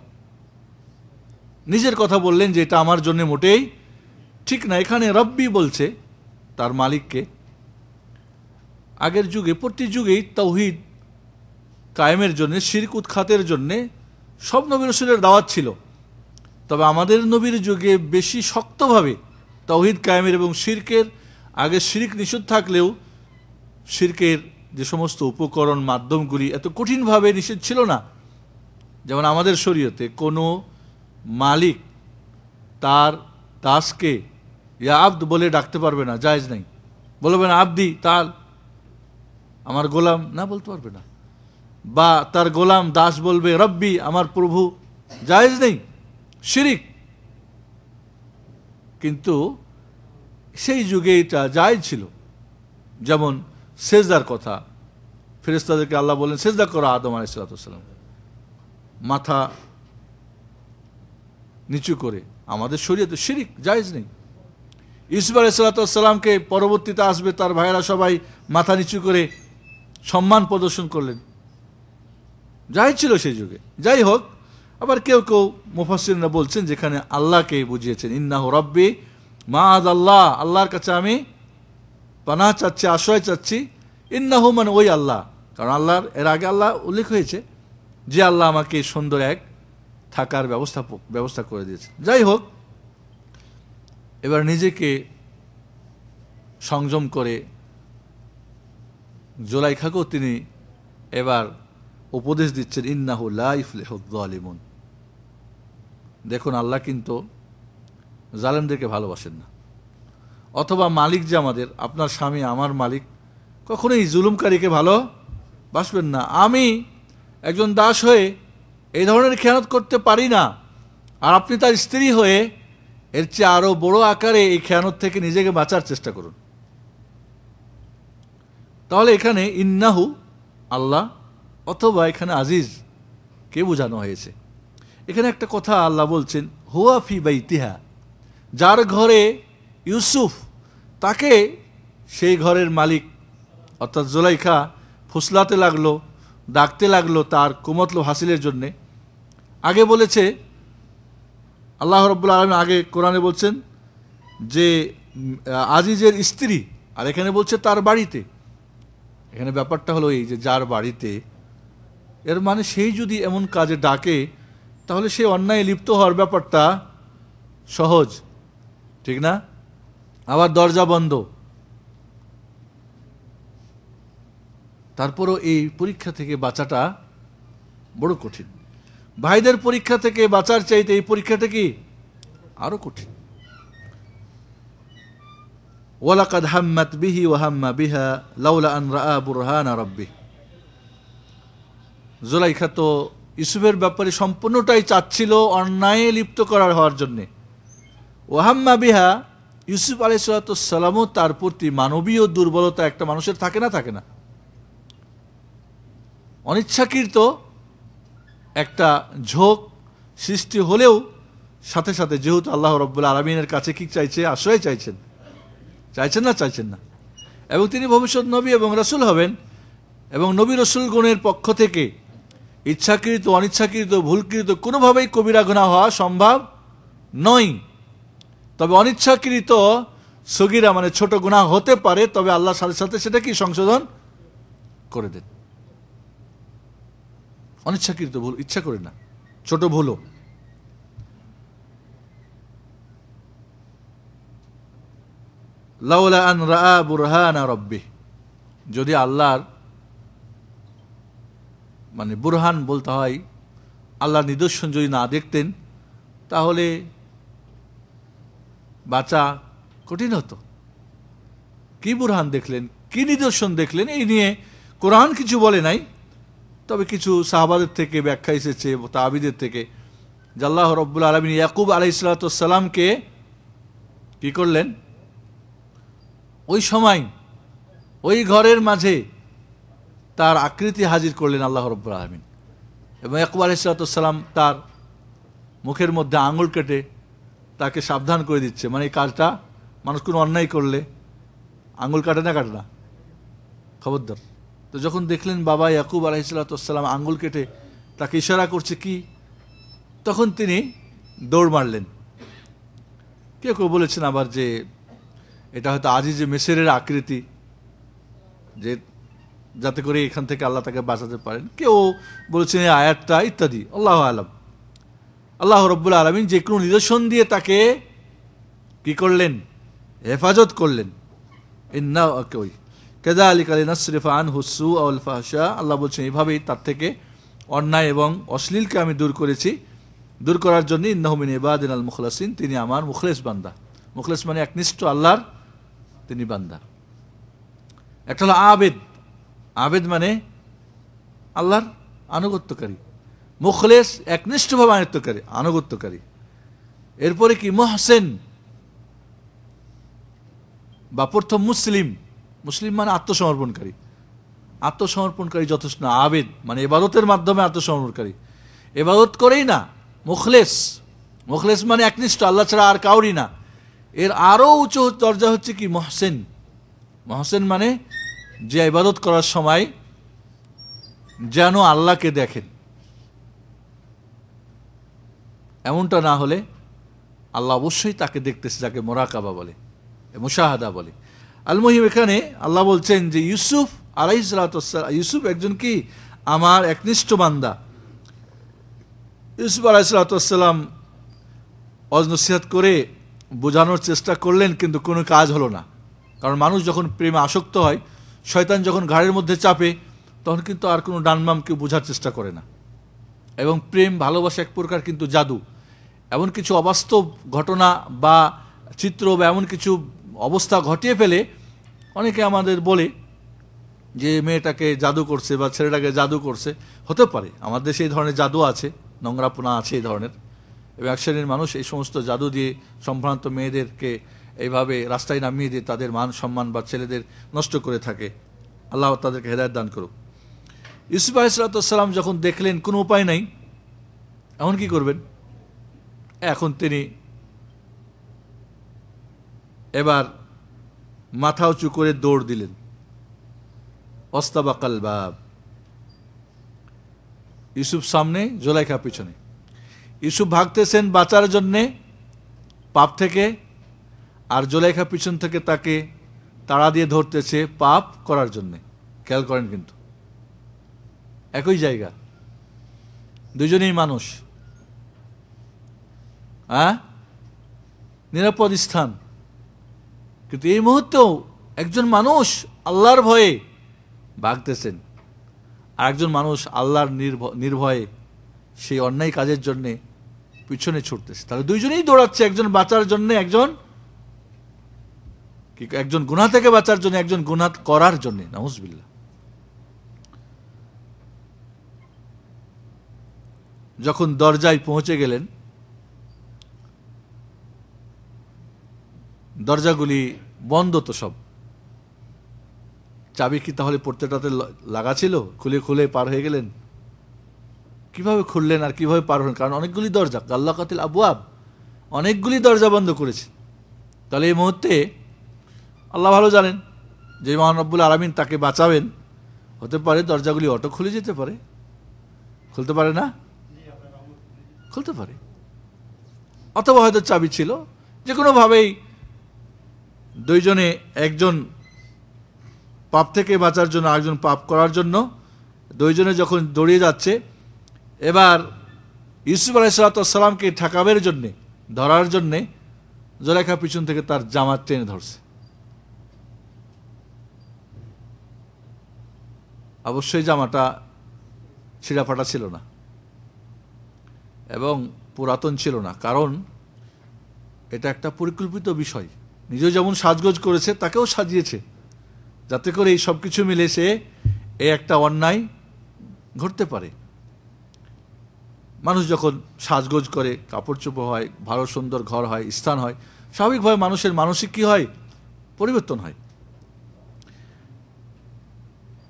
নিজের কথা বললেন যে এটা আমার জন্য মোটেই ঠিক না এখানে রব্বি বলছে তার মালিককে আগের যুগে প্রতি যুগেই তৌহিদ কায়েমের জন্যে শিরক উৎখাতের জন্যে সব নবী রসুলের দাওয়াত ছিল তবে আমাদের নবীর যুগে বেশি শক্তভাবে তৌহিদ কায়েমের এবং শিরকের আগে শিরিক নিষেধ থাকলেও শিরকের যে সমস্ত উপকরণ মাধ্যমগুলি এত কঠিনভাবে নিষেধ ছিল না যেমন আমাদের শরীয়তে কোনো মালিক তার দাসকে ইয়া আব্দ বলে ডাকতে পারবে না জায়জ নাই বলবে না আব্দি তাল আমার গোলাম না বলতে পারবে না বা তার গোলাম দাস বলবে রব্বি আমার প্রভু জায়েজ নেই শিরিক কিন্তু সেই যুগে এটা জায়জ ছিল যেমন সেজদার কথা ফেরেস্তাদেরকে আল্লাহ বলেন সেজদা করো আদম আলাইসালাম মাথা নিচু করে আমাদের শরীয়তে শিরিক জায়জ নেই ইসুফ আলি সাল্লাতামকে পরবর্তীতে আসবে তার ভাইয়েরা সবাই মাথা নিচু করে সম্মান প্রদর্শন করলেন যাই ছিল সেই যুগে যাই হোক আবার কেউ কেউ মুফাসিনরা বলছেন যেখানে আল্লাহকে বুঝিয়েছেন ইন্নাহ রব্বি আদ আল্লাহ আল্লাহর কাছে আমি পানা চাচ্ছি আশ্রয় চাচ্ছি ইন্নাহ মানে ওই আল্লাহ কারণ আল্লাহর এর আগে আল্লাহ উল্লেখ হয়েছে যে আল্লাহ আমাকে সুন্দর এক থাকার ব্যবস্থাপক ব্যবস্থা করে দিয়েছে যাই হোক এবার নিজেকে সংযম করে জোলাইখাকেও তিনি এবার উপদেশ দিচ্ছেন ইন্নাহু লাইফলেহদ্দালিমন দেখুন আল্লাহ কিন্তু জালেমদেরকে ভালোবাসেন না অথবা মালিক যে আমাদের আপনার স্বামী আমার মালিক কখনোই জুলুমকারীকে ভালো বাসবেন না আমি একজন দাস হয়ে এই ধরনের খেয়ানত করতে পারি না আর আপনি তার স্ত্রী হয়ে এর চেয়ে আরও বড় আকারে এই খেয়ানত থেকে নিজেকে বাঁচার চেষ্টা করুন তাহলে এখানে ইন্নাহু আল্লাহ অথবা এখানে আজিজ কে বোঝানো হয়েছে এখানে একটা কথা আল্লাহ বলছেন হুয়া ফি বা ইতিহা যার ঘরে ইউসুফ তাকে সেই ঘরের মালিক অর্থাৎ জোলাইখা ফুসলাতে লাগলো ডাকতে লাগলো তার কুমতল হাসিলের জন্যে আগে বলেছে আল্লাহ রব্বুল আলম আগে কোরআনে বলছেন যে আজিজের স্ত্রী আর এখানে বলছে তার বাড়িতে এখানে ব্যাপারটা হলো এই যে যার বাড়িতে এর মানে সেই যদি এমন কাজে ডাকে তাহলে সেই অন্যায় লিপ্ত হওয়ার ব্যাপারটা সহজ ঠিক না আবার দরজা বন্ধ তারপরও এই পরীক্ষা থেকে বাঁচাটা বড় কঠিন ভাইদের পরীক্ষা থেকে বাঁচার চাইতে এই পরীক্ষাটা কি আরো কঠিন ওয়ালাকাদ হাম্মাত বিহি ওয়াহাম্মা বিহা লাউলা আন রা বুরহান রব্বি জোলাইখা তো ইসুফের ব্যাপারে সম্পূর্ণটাই চাচ্ছিল অন্যায়ে লিপ্ত করার হওয়ার জন্যে ওয়াহাম্মা বিহা ইউসুফ আলি সাল্লাতামও তার প্রতি মানবীয় দুর্বলতা একটা মানুষের থাকে না থাকে না অনিচ্ছাকৃত একটা ঝোঁক সৃষ্টি হলেও সাথে সাথে যেহেতু আল্লাহ রব্বুল আলমিনের কাছে কি চাইছে আশ্রয় চাইছেন চাইছেন না চাইছেন না এবং তিনি ভবিষ্যৎ নবী এবং রসুল হবেন এবং নবী রসুলগণের পক্ষ থেকে ইচ্ছাকৃত অনিচ্ছাকৃত ভুলকৃত কোনোভাবেই কবিরা গুণা হওয়া সম্ভব নয় তবে অনিচ্ছাকৃত সগিরা মানে ছোট গুণা হতে পারে তবে আল্লাহ সাথে সাথে সেটা কি সংশোধন করে দেন অনিচ্ছাকৃত ভুল ইচ্ছা করে না ছোট ভুলও লাউলা আন রব্বি যদি আল্লাহর মানে বুরহান বলতে হয় আল্লাহ নিদর্শন যদি না দেখতেন তাহলে বাঁচা কঠিন হতো কি বুরহান দেখলেন কি নিদর্শন দেখলেন এই নিয়ে কোরআন কিছু বলে নাই তবে কিছু সাহাবাদের থেকে ব্যাখ্যা এসেছে তাবিদের থেকে জাল্লাহ রব্বুল আলমিন ইয়াকুব আলাই সালাতামকে কি করলেন ওই সময় ওই ঘরের মাঝে তার আকৃতি হাজির করলেন আল্লাহ রব্বুল আলমিন এবং ইয়াকুব সালাতাম তার মুখের মধ্যে আঙুল কেটে তাকে সাবধান করে দিচ্ছে মানে এই কাজটা মানুষ কোনো অন্যায় করলে আঙুল কাটে না কাটে না খবরদার তো যখন দেখলেন বাবা ইয়াকুব আলহিসাল্লাতাম আঙ্গুল কেটে তাকে ইশারা করছে কি তখন তিনি দৌড় মারলেন কেউ কেউ বলেছেন আবার যে এটা হয়তো আজই যে মেসেরের আকৃতি যে যাতে করে এখান থেকে আল্লাহ তাকে বাঁচাতে পারেন কেউ বলেছেন আয়াতটা ইত্যাদি আল্লাহ আলম আল্লাহ রব্বুল আলমিন যে কোনো নিদর্শন দিয়ে তাকে কি করলেন হেফাজত করলেন এর না ওই কেজা আলী কালিনাশরিফা আন হুসু আউল ফাহশা আল্লাহ বলছেন এইভাবেই তার থেকে অন্যায় এবং অশ্লীলকে আমি দূর করেছি দূর করার জন্য ইন্নাহমিন ইবাদিন আল মুখলাসিন তিনি আমার মুখলেস বান্দা মুখলেস মানে একনিষ্ঠ আল্লাহর তিনি বান্দা একটা হলো আবেদ আবেদ মানে আল্লাহর আনুগত্যকারী মুখলেস একনিষ্ঠভাবে আনুগত্যকারী আনুগত্যকারী এরপরে কি মহসেন বা প্রথম মুসলিম মুসলিম মানে আত্মসমর্পণকারী আত্মসমর্পণকারী যথেষ্ট না আবেদ মানে এবাদতের মাধ্যমে আত্মসমর্পণকারী এবাদত করেই না মুখলেস মুখলেস মানে একনিষ্ঠ আল্লাহ ছাড়া আর কাউরই না এর আরও উঁচু দরজা হচ্ছে কি মহসেন মহসেন মানে যে ইবাদত করার সময় যেন আল্লাহকে দেখেন এমনটা না হলে আল্লাহ অবশ্যই তাকে দেখতেছে যাকে মোরাকাবা বলে মুশাহাদা বলে আলমহিম এখানে আল্লাহ বলছেন যে ইউসুফ আলাই ইউসুফ একজন কি আমার একনিষ্ঠ বান্দা ইউসুফ আলাই সালাতাম অজনসিহাত করে বোঝানোর চেষ্টা করলেন কিন্তু কোনো কাজ হলো না কারণ মানুষ যখন প্রেমে আসক্ত হয় শয়তান যখন ঘাড়ের মধ্যে চাপে তখন কিন্তু আর কোনো ডানমামকে বোঝার চেষ্টা করে না এবং প্রেম ভালোবাসা এক প্রকার কিন্তু জাদু এমন কিছু অবাস্তব ঘটনা বা চিত্র বা এমন কিছু অবস্থা ঘটিয়ে ফেলে অনেকে আমাদের বলে যে মেয়েটাকে জাদু করছে বা ছেলেটাকে জাদু করছে হতে পারে আমাদের দেশে এই ধরনের জাদু আছে নোংরাপোনা আছে এই ধরনের এবং এক শ্রেণীর মানুষ এই সমস্ত জাদু দিয়ে সম্ভ্রান্ত মেয়েদেরকে এইভাবে রাস্তায় নামিয়ে দিয়ে তাদের মান সম্মান বা ছেলেদের নষ্ট করে থাকে আল্লাহ তাদেরকে হেদায়ত দান করুক ইউসুফ আলাইসালাম যখন দেখলেন কোনো উপায় নাই এমন কি করবেন এখন তিনি এবার মাথা উঁচু করে দৌড় দিলেন অস্তাবাকাল বাব ইউসুফ সামনে জোলাইখা পিছনে ইউসুফ ভাগতেছেন বাঁচার জন্যে পাপ থেকে আর জোলাইখা পিছন থেকে তাকে তাড়া দিয়ে ধরতেছে পাপ করার জন্যে খেয়াল করেন কিন্তু একই জায়গা দুজনেই মানুষ হ্যাঁ নিরাপদ স্থান কিন্তু এই মুহূর্তেও একজন মানুষ আল্লাহর ভয়ে ভাগতেছেন আর একজন মানুষ আল্লাহর নির্ভয়ে সেই অন্যায় কাজের জন্যে পিছনে ছুটতেছে তাহলে দুইজনেই দৌড়াচ্ছে একজন বাঁচার জন্যে একজন একজন গুণা থেকে বাঁচার জন্য একজন গুণাত করার জন্যে নাউজবিল্লা যখন দরজায় পৌঁছে গেলেন দরজাগুলি বন্ধ তো সব চাবি কি তাহলে প্রত্যেকটাতে লাগা ছিল খুলে খুলে পার হয়ে গেলেন কিভাবে খুললেন আর কিভাবে পার হলেন কারণ অনেকগুলি দরজা গাল্লা কাতিল আবু আব অনেকগুলি দরজা বন্ধ করেছে তাহলে এই মুহূর্তে আল্লাহ ভালো জানেন যে মহানব্বুল আরামিন তাকে বাঁচাবেন হতে পারে দরজাগুলি অটো খুলে যেতে পারে খুলতে পারে না খুলতে পারে অথবা হয়তো চাবি ছিল যে কোনোভাবেই দুইজনে একজন পাপ থেকে বাঁচার জন্য আরেকজন পাপ করার জন্য দুইজনে যখন দৌড়িয়ে যাচ্ছে এবার ইউসুফ আলাইসালাতামকে ঠেকাবের জন্যে ধরার জন্যে জোলেখা পিছন থেকে তার জামা টেনে ধরছে অবশ্যই জামাটা ছিঁড়াফাটা ছিল না এবং পুরাতন ছিল না কারণ এটা একটা পরিকল্পিত বিষয় নিজেও যেমন সাজগোজ করেছে তাকেও সাজিয়েছে যাতে করে এই সব কিছু মিলে সে এই একটা অন্যায় ঘটতে পারে মানুষ যখন সাজগোজ করে কাপড় চোপড় হয় ভালো সুন্দর ঘর হয় স্থান হয় স্বাভাবিকভাবে মানুষের মানসিক কী হয় পরিবর্তন হয়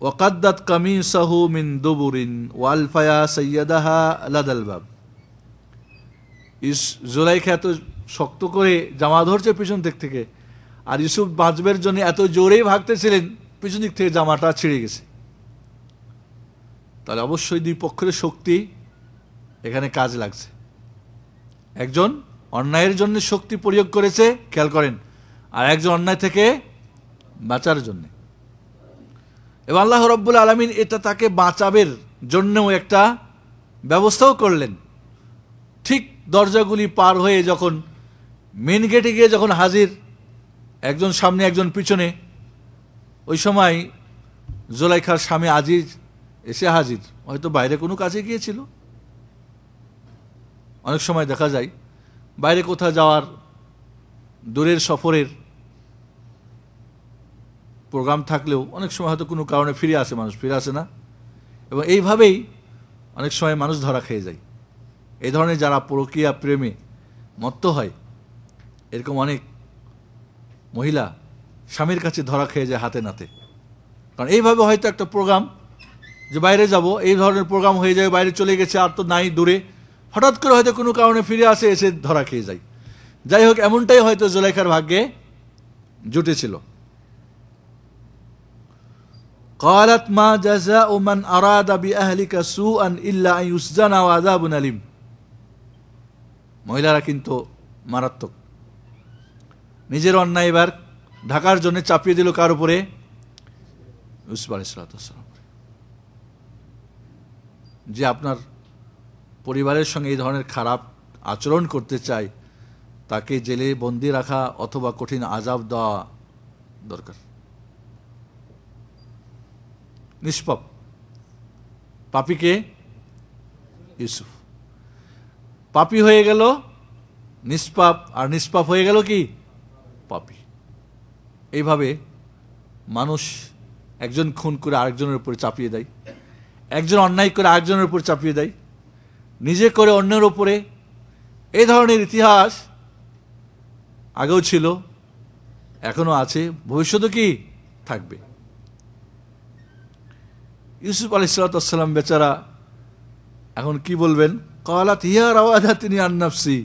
ওয়াকাদ্দাত কামিসাহু মিন দুবুরিন ওয়ালফায়া সৈয়দাহা লাদালবাব ইস জুলাইখা তো শক্ত করে জামা ধরছে পিছন দিক থেকে আর ইউসুফ বাঁচবের জন্য এত জোরেই ভাগতেছিলেন পিছন দিক থেকে জামাটা ছিঁড়ে গেছে তাহলে অবশ্যই দুই পক্ষের শক্তি এখানে কাজ লাগছে একজন অন্যায়ের জন্য শক্তি প্রয়োগ করেছে খেয়াল করেন আর একজন অন্যায় থেকে বাঁচার জন্য এবং আল্লাহ রব্বুল আলমিন এটা তাকে বাঁচাবের জন্যও একটা ব্যবস্থাও করলেন ঠিক দরজাগুলি পার হয়ে যখন মেন গেটে গিয়ে যখন হাজির একজন সামনে একজন পিছনে ওই সময় জোলাইখার স্বামী আজিজ এসে হাজির হয়তো বাইরে কোনো কাজে গিয়েছিল অনেক সময় দেখা যায় বাইরে কোথাও যাওয়ার দূরের সফরের প্রোগ্রাম থাকলেও অনেক সময় হয়তো কোনো কারণে ফিরে আসে মানুষ ফিরে আসে না এবং এইভাবেই অনেক সময় মানুষ ধরা খেয়ে যায় এই ধরনের যারা প্রক্রিয়া প্রেমে মত্ত হয় এরকম অনেক মহিলা স্বামীর কাছে ধরা খেয়ে যায় হাতে নাতে কারণ এইভাবে হয়তো একটা প্রোগ্রাম যে বাইরে যাব এই ধরনের প্রোগ্রাম হয়ে যায় বাইরে চলে গেছে আর তো নাই দূরে হঠাৎ করে হয়তো কোনো কারণে ফিরে আসে এসে ধরা খেয়ে যায় যাই হোক এমনটাই হয়তো জোলেখার ভাগ্যে জুটেছিল قالت ما جزاء من أراد بأهلك আন ইল্লা ইউসজান আওয়াজা وعذاب আলিম মহিলারা কিন্তু মারাত্মক নিজের অন্যায় এবার ঢাকার জন্য চাপিয়ে দিল কার উপরে ইউসুফ আলাইসালাম যে আপনার পরিবারের সঙ্গে এই ধরনের খারাপ আচরণ করতে চাই তাকে জেলে বন্দি রাখা অথবা কঠিন আজাব দেওয়া দরকার নিষ্পাপ পাপিকে ইউসুফ পাপি হয়ে গেল নিষ্পাপ আর নিষ্পাপ হয়ে গেল কি পাপি এইভাবে মানুষ একজন খুন করে আরেকজনের উপর চাপিয়ে দেয় একজন অন্যায় করে আরেকজনের উপর চাপিয়ে দেয় নিজে করে অন্যের ওপরে এই ধরনের ইতিহাস আগেও ছিল এখনও আছে ভবিষ্যতে কি থাকবে ইউসুফ আলি সাল্লাতাম বেচারা এখন কি বলবেন কলাত হিয়া আওয়াজা তিনি আন্নাফসি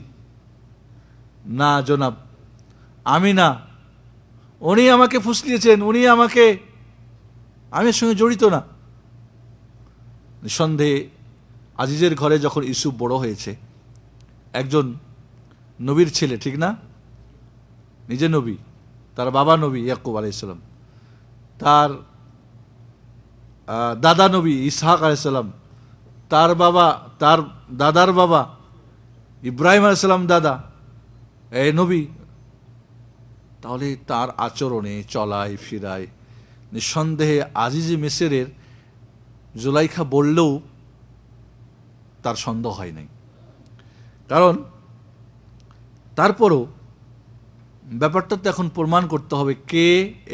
না জনাব আমি না উনি আমাকে ফুসলিয়েছেন উনি আমাকে আমি সঙ্গে জড়িত না নিঃসন্দেহে আজিজের ঘরে যখন ইসুপ বড় হয়েছে একজন নবীর ছেলে ঠিক না নিজে নবী তার বাবা নবী ইয়াকুব আলাইসাল্লাম তার দাদা নবী ইসহাক আলাইসাল্লাম তার বাবা তার দাদার বাবা ইব্রাহিম আলাইসাল্লাম দাদা এ নবী তাহলে তার আচরণে চলায় ফিরায় নিঃসন্দেহে আজিজ মিসিরের জুলাইখা বললেও তার সন্দেহ হয় নাই কারণ তারপরও ব্যাপারটা তো এখন প্রমাণ করতে হবে কে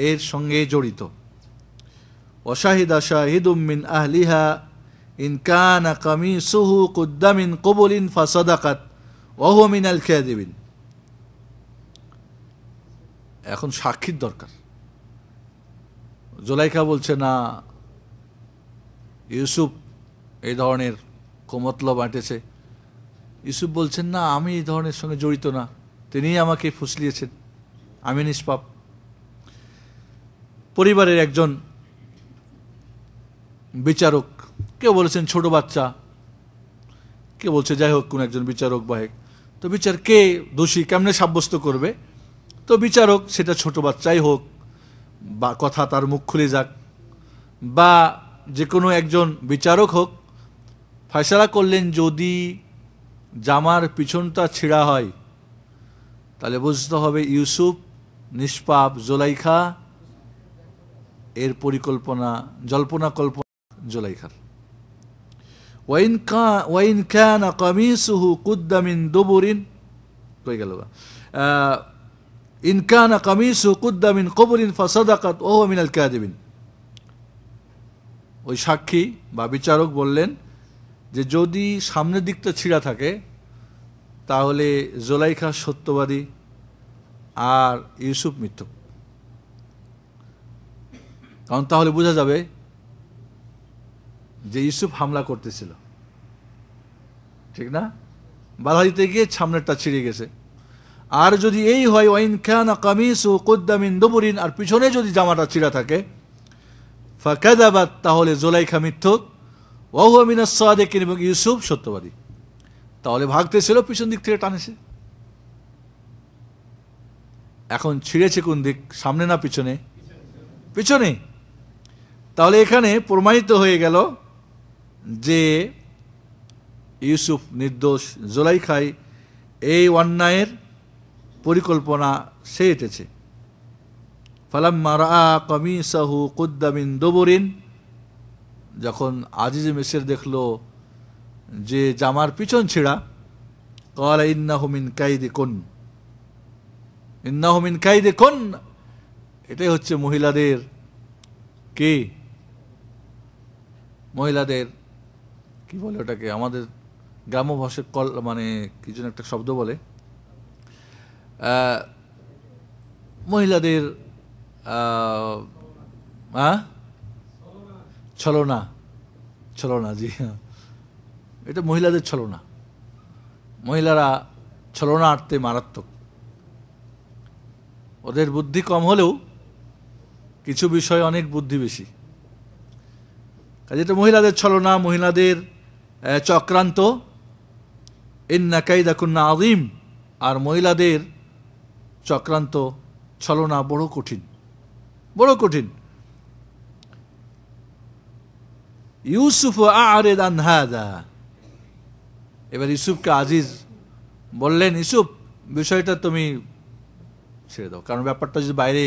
এর সঙ্গে জড়িত অশাহিদা শাহিদ উম্মিন আহলিহা ইনকানা কামিসুহু কুদ্দামিন কবলিন ফাসাদাকাত ওহমিন আল খেয়াদিবিন এখন সাক্ষীর দরকার জোলাইকা বলছে না ইউসুফ এই ধরনের কোমতল বাঁটেছে ইউসুফ বলছেন না আমি এই ধরনের সঙ্গে জড়িত না তিনি আমাকে ফুসলিয়েছেন আমি নিষ্পাপ পরিবারের একজন বিচারক কেউ বলেছেন ছোট বাচ্চা কে বলছে যাই হোক কোন একজন বিচারক বা তো বিচার কে দোষী কেমনে সাব্যস্ত করবে তো বিচারক সেটা ছোট বাচ্চাই হোক বা কথা তার মুখ খুলে যাক বা যে কোনো একজন বিচারক হোক ফয়সলা করলেন যদি জামার পিছনটা ছিঁড়া হয় তাহলে বুঝতে হবে ইউসুফ নিষ্পাপ জোলাইখা এর পরিকল্পনা জল্পনা কল্পনা জোলাইখার ওয়াইন কা ওয়াইন খ্যান কমিসুহু কুদ্দামিন দুবুরিন কই গেল ইনকান কামিসু কুদ্দামিন কবরিন ফাসাদাকাত ও মিনাল কাদিবিন ওই সাক্ষী বা বিচারক বললেন যে যদি সামনের দিকটা ছিঁড়া থাকে তাহলে জোলাইখা সত্যবাদী আর ইউসুফ মিথ্যুক কারণ তাহলে বোঝা যাবে যে ইউসুফ হামলা করতেছিল ঠিক না বাধা দিতে গিয়ে সামনেরটা ছিঁড়ে গেছে আর যদি এই হয় ওয়াইন খান ও কুদ্দামিন দুবরিন আর পিছনে যদি জামাটা চিরা থাকে ফাকাদাবাদ তাহলে জোলাইখা মিথ্যুক ওহু মিনাস সাদেকিন এবং ইউসুফ সত্যবাদী তাহলে ভাগতে ছিল পিছন দিক থেকে টানেছে এখন ছিঁড়েছে কোন দিক সামনে না পিছনে পিছনে তাহলে এখানে প্রমাণিত হয়ে গেল যে ইউসুফ নির্দোষ জোলাইখাই এই অন্যায়ের পরিকল্পনা সে এটেছে ফালাম্মা কমি সাহু কুদ্দামিন দোবরিন যখন আজিজ মেসের দেখল যে জামার পিছন ছেঁড়া কলা ইন্নাহমিন কাইদে কোন ইন্নাহমিন কাইদে কোন এটাই হচ্ছে মহিলাদের কে মহিলাদের কি বলে ওটাকে আমাদের গ্রাম্য ভাষায় কল মানে কিছু একটা শব্দ বলে মহিলাদের ছলনা ছলনা জি এটা মহিলাদের ছলনা মহিলারা ছলনা আটতে মারাত্মক ওদের বুদ্ধি কম হলেও কিছু বিষয়ে অনেক বুদ্ধি বেশি কাজে এটা মহিলাদের ছলনা মহিলাদের চক্রান্ত ইন্না দেখুন না আর মহিলাদের চক্রান্ত ছলনা বড় কঠিন বড় কঠিন ইউসুফ আরে আনহাদা এবার ইউসুফকে আজিজ বললেন ইউসুফ বিষয়টা তুমি ছেড়ে দাও কারণ ব্যাপারটা যদি বাইরে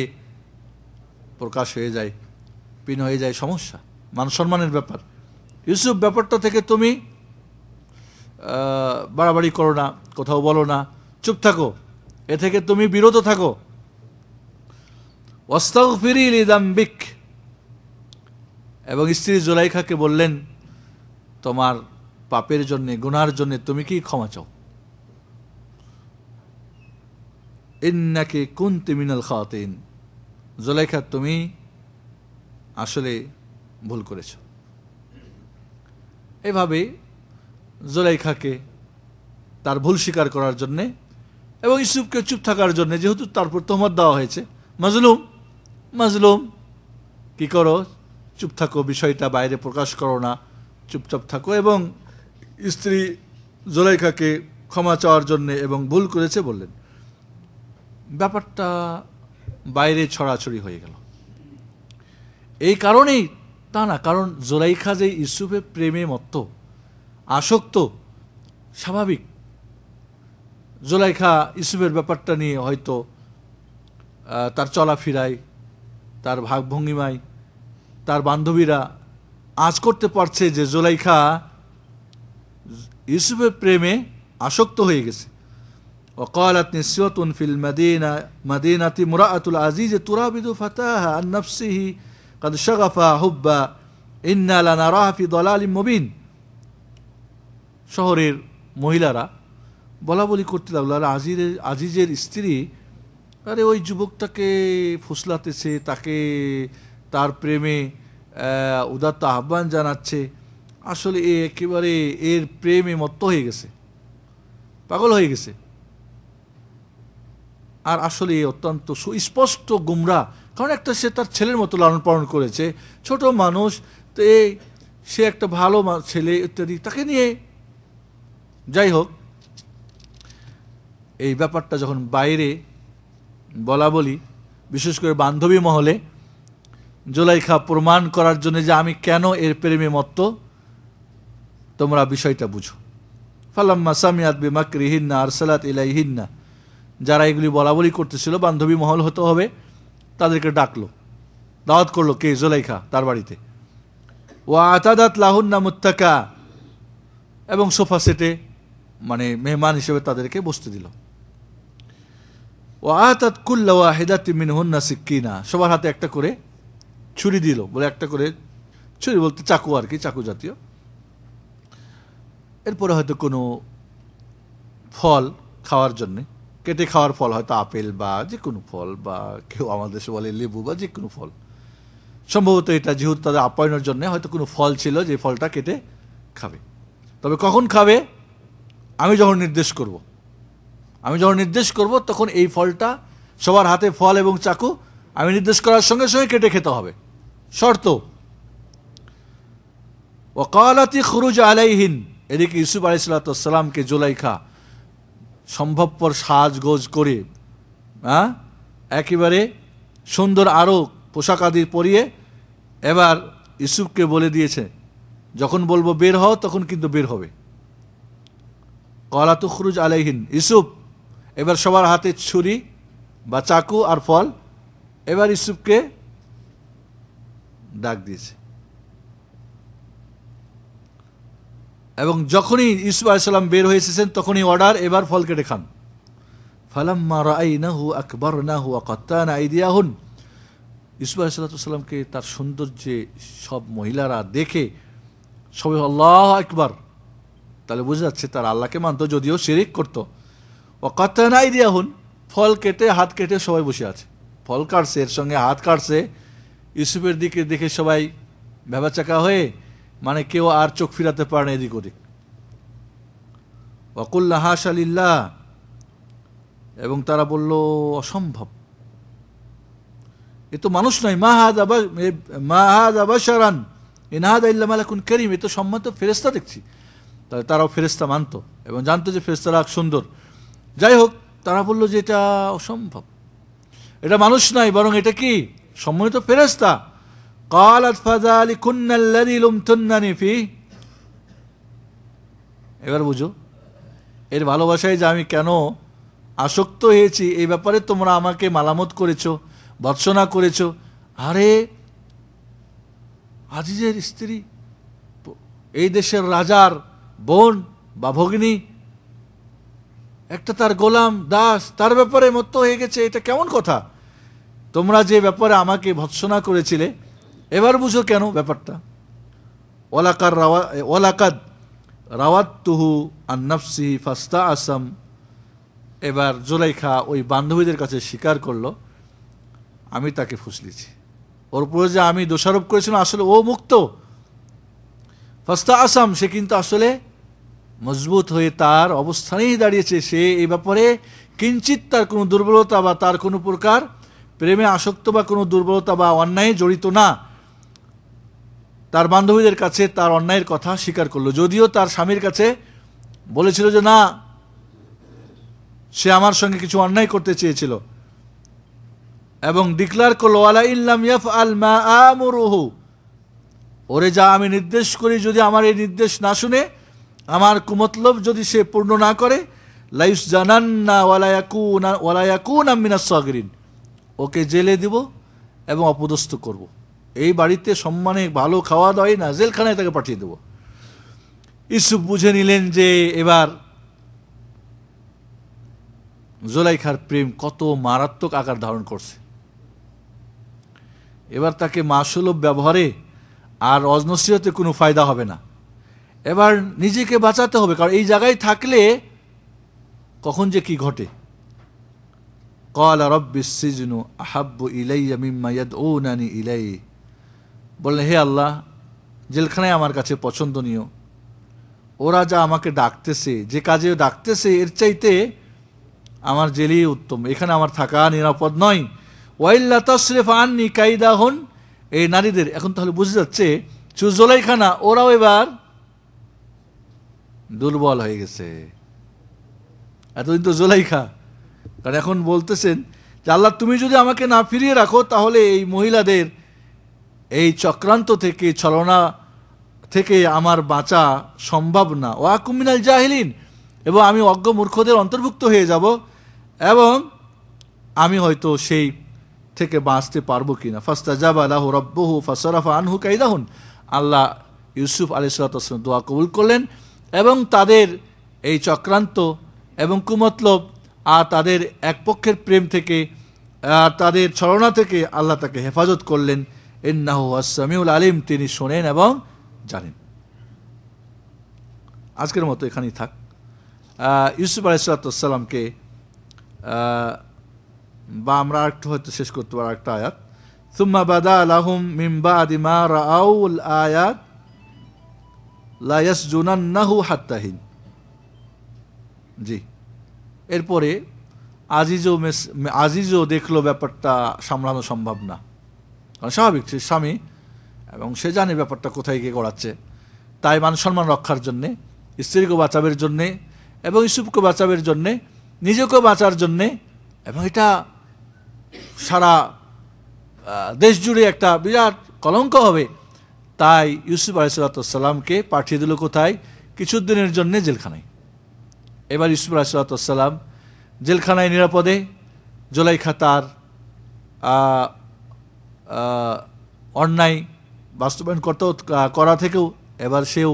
প্রকাশ হয়ে যায় পিন হয়ে যায় সমস্যা মান সম্মানের ব্যাপার ইউসুফ ব্যাপারটা থেকে তুমি বাড়াবাড়ি করো না কোথাও বলো না চুপ থাকো এ থেকে তুমি বিরত থাকো অস্তিক এবং স্ত্রী জোলাইখাকে বললেন তোমার পাপের জন্যে গুনার জন্যে তুমি কি ক্ষমা চাও ইন্নাকে কোন তিমিনাল খাওয়াতেন জোলাইখা তুমি আসলে ভুল করেছ এভাবে জোলাইখাকে তার ভুল স্বীকার করার জন্যে এবং ইউসুফকে চুপ থাকার জন্য যেহেতু তারপর তোমার দেওয়া হয়েছে মাজলুম মাজলুম কি করো চুপ থাকো বিষয়টা বাইরে প্রকাশ করো না চুপচাপ থাকো এবং স্ত্রী জোলাইখাকে ক্ষমা চাওয়ার জন্য এবং ভুল করেছে বললেন ব্যাপারটা বাইরে ছড়াছড়ি হয়ে গেল এই কারণেই তা না কারণ জোলাইখা যে ইউসুফের প্রেমে মত্ত আসক্ত স্বাভাবিক জোলাইখা ইসুফের ব্যাপারটা নিয়ে হয়তো তার চলাফেরাই তার ভাগভঙ্গিমাই তার বান্ধবীরা আজ করতে পারছে যে জোলাইখা ইসুফের প্রেমে আসক্ত হয়ে গেছে অকালাত নিশিয়তুন ফিল মাদিনা মাদিনাতি মুরা আতুল আজিজ তুরা বিদু ফাতাহা আন নফসিহি কাদ শগাফা হুব্বা ইন্না লানা রাহা ফি দলালি মুবিন শহরের মহিলারা বলা বলি করতে লাগলো আর আজিরের আজিজের স্ত্রী আরে ওই যুবকটাকে ফুসলাতেছে তাকে তার প্রেমে উদাত্ত আহ্বান জানাচ্ছে আসলে এ একেবারে এর প্রেমে মত্ত হয়ে গেছে পাগল হয়ে গেছে আর আসলে অত্যন্ত সুস্পষ্ট গুমরা কারণ একটা সে তার ছেলের মতো লালন পালন করেছে ছোট মানুষ তো সে একটা ভালো ছেলে ইত্যাদি তাকে নিয়ে যাই হোক এই ব্যাপারটা যখন বাইরে বলা বলি বিশেষ করে বান্ধবী মহলে জোলাইখা প্রমাণ করার জন্য যে আমি কেন এর প্রেমে মত্ত তোমরা বিষয়টা বুঝো ফালাম্মা সামিয়াত বি মাকরিহিন্না আরসালাত ইলাইহিন্না যারা এগুলি বলা বলি করতেছিল বান্ধবী মহল হতে হবে তাদেরকে ডাকলো দাওয়াত করলো কে জোলাইখা তার বাড়িতে ও আতাদাত লাহুন্না মুত্তাকা এবং সোফা সেটে মানে মেহমান হিসেবে তাদেরকে বসতে দিল ও আতাত কুল্লা ওয়াহিদা তিমিন হন্না সিকিনা সবার হাতে একটা করে ছুরি দিল বলে একটা করে ছুরি বলতে চাকু আর কি চাকু জাতীয় এরপরে হয়তো কোনো ফল খাওয়ার জন্যে কেটে খাওয়ার ফল হয়তো আপেল বা যে কোনো ফল বা কেউ আমাদের দেশে বলে লেবু বা যে কোনো ফল সম্ভবত এটা যেহেতু তাদের আপ্যায়নের জন্য হয়তো কোনো ফল ছিল যে ফলটা কেটে খাবে তবে কখন খাবে আমি যখন নির্দেশ করব আমি যখন নির্দেশ করব তখন এই ফলটা সবার হাতে ফল এবং চাকু আমি নির্দেশ করার সঙ্গে সঙ্গে কেটে খেতে হবে শর্ত ওকালাতি খরুজ আলাইহীন এদিকে ইউসুফ আলাইসালাতামকে জোলাইখা সম্ভবপর সাজগোজ করে হ্যাঁ একেবারে সুন্দর আরও পোশাক আদি পরিয়ে এবার ইউসুফকে বলে দিয়েছে যখন বলবো বের হও তখন কিন্তু বের হবে কলা তুখরুজ আলাইহিন ইউসুফ এবার সবার হাতে ছুরি বা চাকু আর ফল এবার ইসুফকে ডাক দিয়েছে এবং যখনই ইসুফ আলাইসাল্লাম বের হয়ে এসেছেন তখনই অর্ডার এবার ফল কেটে খান ফালাম্মা রাই নাহু আকবর নাহু আকত্তান আইদিয়াহুন ইসুফ আলাইসাল্লাতামকে তার সৌন্দর্যে সব মহিলারা দেখে সবাই আল্লাহ একবার তাহলে বুঝে যাচ্ছে তার আল্লাহকে মানত যদিও শিরিক করতো নাই দিয়া হন ফল কেটে হাত কেটে সবাই বসে আছে ফল কাটছে এর সঙ্গে হাত কাটছে ইউসুফের দিকে দেখে সবাই ভেবাচাকা হয়ে মানে কেউ আর চোখ ফিরাতে পারে না এদিক ওদিক অকুল্লা হাস আলিল্লা এবং তারা বলল অসম্ভব এ তো মানুষ নয় মা হাদ আবা মা হাদ আবাসারান ইনহাদ ইল্লা মালাকুন কেরিম এ তো সম্মত ফেরেস্তা দেখছি তাহলে তারাও ফেরেস্তা মানত এবং জানতো যে ফেরেস্তারা সুন্দর যাই হোক তারা বলল যে এটা অসম্ভব এটা মানুষ নাই বরং এটা কি সম্মানিত ফেরেস্তা قالت فذلكن الذي لمتنني এবার বুঝো এর ভালোবাসায় যে আমি কেন আসক্ত হয়েছি এই ব্যাপারে তোমরা আমাকে মালামত করেছো ভৎসনা করেছো আরে আজিজের স্ত্রী এই দেশের রাজার বোন বা ভগ্নী একটা তার গোলাম দাস তার ব্যাপারে মত্ত হয়ে গেছে এটা কেমন কথা তোমরা যে ব্যাপারে আমাকে ভৎসনা করেছিলে এবার বুঝো কেন ব্যাপারটা ওলাকার রাওয়া ওলাকাদ তুহু আন্নাফসি ফাস্তা আসাম এবার জোলাইখা ওই বান্ধবীদের কাছে স্বীকার করলো আমি তাকে ফুসলিছি ওর উপরে যে আমি দোষারোপ করেছিলাম আসলে ও মুক্ত ফাস্তা আসাম সে কিন্তু আসলে মজবুত হয়ে তার অবস্থানেই দাঁড়িয়েছে সে এ ব্যাপারে কিঞ্চিত তার কোনো দুর্বলতা বা তার কোনো প্রকার প্রেমে আসক্ত বা কোনো দুর্বলতা বা অন্যায় জড়িত না তার বান্ধবীদের কাছে তার অন্যায়ের কথা স্বীকার করলো যদিও তার স্বামীর কাছে বলেছিল যে না সে আমার সঙ্গে কিছু অন্যায় করতে চেয়েছিল এবং ডিক্লার করলো আলা ইল্লাম ইয়াফ আল মা আমরুহু ওরে যা আমি নির্দেশ করি যদি আমার এই নির্দেশ না শুনে আমার কুমতলব যদি সে পূর্ণ না করে লাইফ না ওয়ালায়াকু ওয়ালায়াকুন আমিনা সগরিন ওকে জেলে দিব এবং অপদস্থ করব। এই বাড়িতে সম্মানে ভালো খাওয়া দাওয়াই না জেলখানায় তাকে পাঠিয়ে দেব ইসুফ বুঝে নিলেন যে এবার জোলাইখার প্রেম কত মারাত্মক আকার ধারণ করছে এবার তাকে মাসুলভ ব্যবহারে আর অজনসিয়তে কোনো ফায়দা হবে না এবার নিজেকে বাঁচাতে হবে কারণ এই জায়গায় থাকলে কখন যে কি ঘটে কল রব্বিসিজনু আহাব্বু ইলাইয়া ও নানি ইলাই বললেন হে আল্লাহ জেলখানায় আমার কাছে পছন্দনীয় ওরা যা আমাকে ডাকতেছে যে কাজে ডাকতেছে এর চাইতে আমার জেলেই উত্তম এখানে আমার থাকা নিরাপদ নয় ওয়াইল্লা তশরেফ আননি কাইদা হন এই নারীদের এখন তাহলে বুঝে যাচ্ছে চুজলাইখানা ওরাও এবার দুর্বল হয়ে গেছে এতদিন তো জোলাইখা কারণ এখন বলতেছেন যে আল্লাহ তুমি যদি আমাকে না ফিরিয়ে রাখো তাহলে এই মহিলাদের এই চক্রান্ত থেকে ছলনা থেকে আমার বাঁচা সম্ভব না ও আকুমিনাল জাহিলিন এবং আমি অজ্ঞ মূর্খদের অন্তর্ভুক্ত হয়ে যাব এবং আমি হয়তো সেই থেকে বাঁচতে পারবো কিনা ফাস্তা জাবা আলাহ রব্বহু ফাসরাফা আনহু কাইদাহুন আল্লাহ ইউসুফ আলি সালাম দোয়া কবুল করলেন এবং তাদের এই চক্রান্ত এবং কুমতলব আর তাদের এক পক্ষের প্রেম থেকে তাদের ছলনা থেকে আল্লাহ তাকে হেফাজত করলেন ইন্নাহু আসামিউল আলিম তিনি শোনেন এবং জানেন আজকের মতো এখানেই থাক ইউসুফ আলাইসালাতামকে বা আমরা আরেকটু হয়তো শেষ করতে পারি একটা আয়াত সুম্মা বাদা আলাহুম মিম্বা আদিমা রাউল আয়াত লায়াস জুনান নাহু হাত্তাহীন জি এরপরে আজিজও মেস আজিজও দেখলো ব্যাপারটা সামলানো সম্ভব না কারণ স্বাভাবিক সে স্বামী এবং সে জানে ব্যাপারটা কোথায় গিয়ে করাচ্ছে তাই মান সম্মান রক্ষার জন্যে স্ত্রীকে বাঁচাবের জন্যে এবং ইস্যুপকে বাঁচাবের জন্যে নিজেকে বাঁচার জন্যে এবং এটা সারা দেশ জুড়ে একটা বিরাট কলঙ্ক হবে তাই ইউসুফ আলাইসাল্লাতামকে পাঠিয়ে দিল কোথায় কিছুদিনের জন্যে জেলখানায় এবার ইউসুফ আলাইসাল্লাতাম জেলখানায় নিরাপদে জোলাইখা তার অন্যায় বাস্তবায়ন করতে করা থেকেও এবার সেও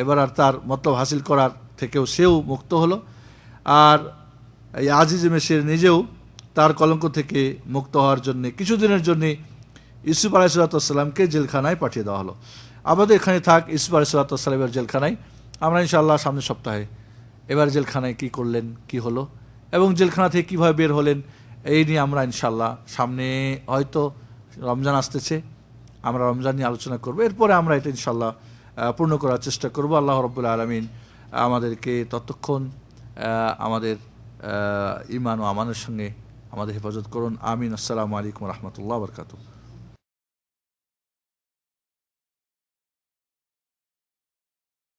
এবার আর তার মতলব হাসিল করার থেকেও সেও মুক্ত হলো আর এই আজিজ মেসের নিজেও তার কলঙ্ক থেকে মুক্ত হওয়ার জন্যে কিছুদিনের জন্যে আলাহ সাল্লাহসাল্লামকে জেলখানায় পাঠিয়ে দেওয়া হলো আমাদের এখানে থাক ইউসুফ এবার জেলখানায় আমরা ইনশাল্লাহ সামনের সপ্তাহে এবার জেলখানায় কি করলেন কি হলো এবং জেলখানা থেকে কীভাবে বের হলেন এই নিয়ে আমরা ইনশাল্লাহ সামনে হয়তো রমজান আসতেছে আমরা রমজান নিয়ে আলোচনা করবো এরপরে আমরা এটা ইনশাল্লাহ পূর্ণ করার চেষ্টা করব আল্লাহ রবুল্লা আলমিন আমাদেরকে ততক্ষণ আমাদের ইমান ও আমানের সঙ্গে আমাদের হেফাজত করুন আমিন আসসালামু আলাইকুম রহমতুল্লাহ বরকাতু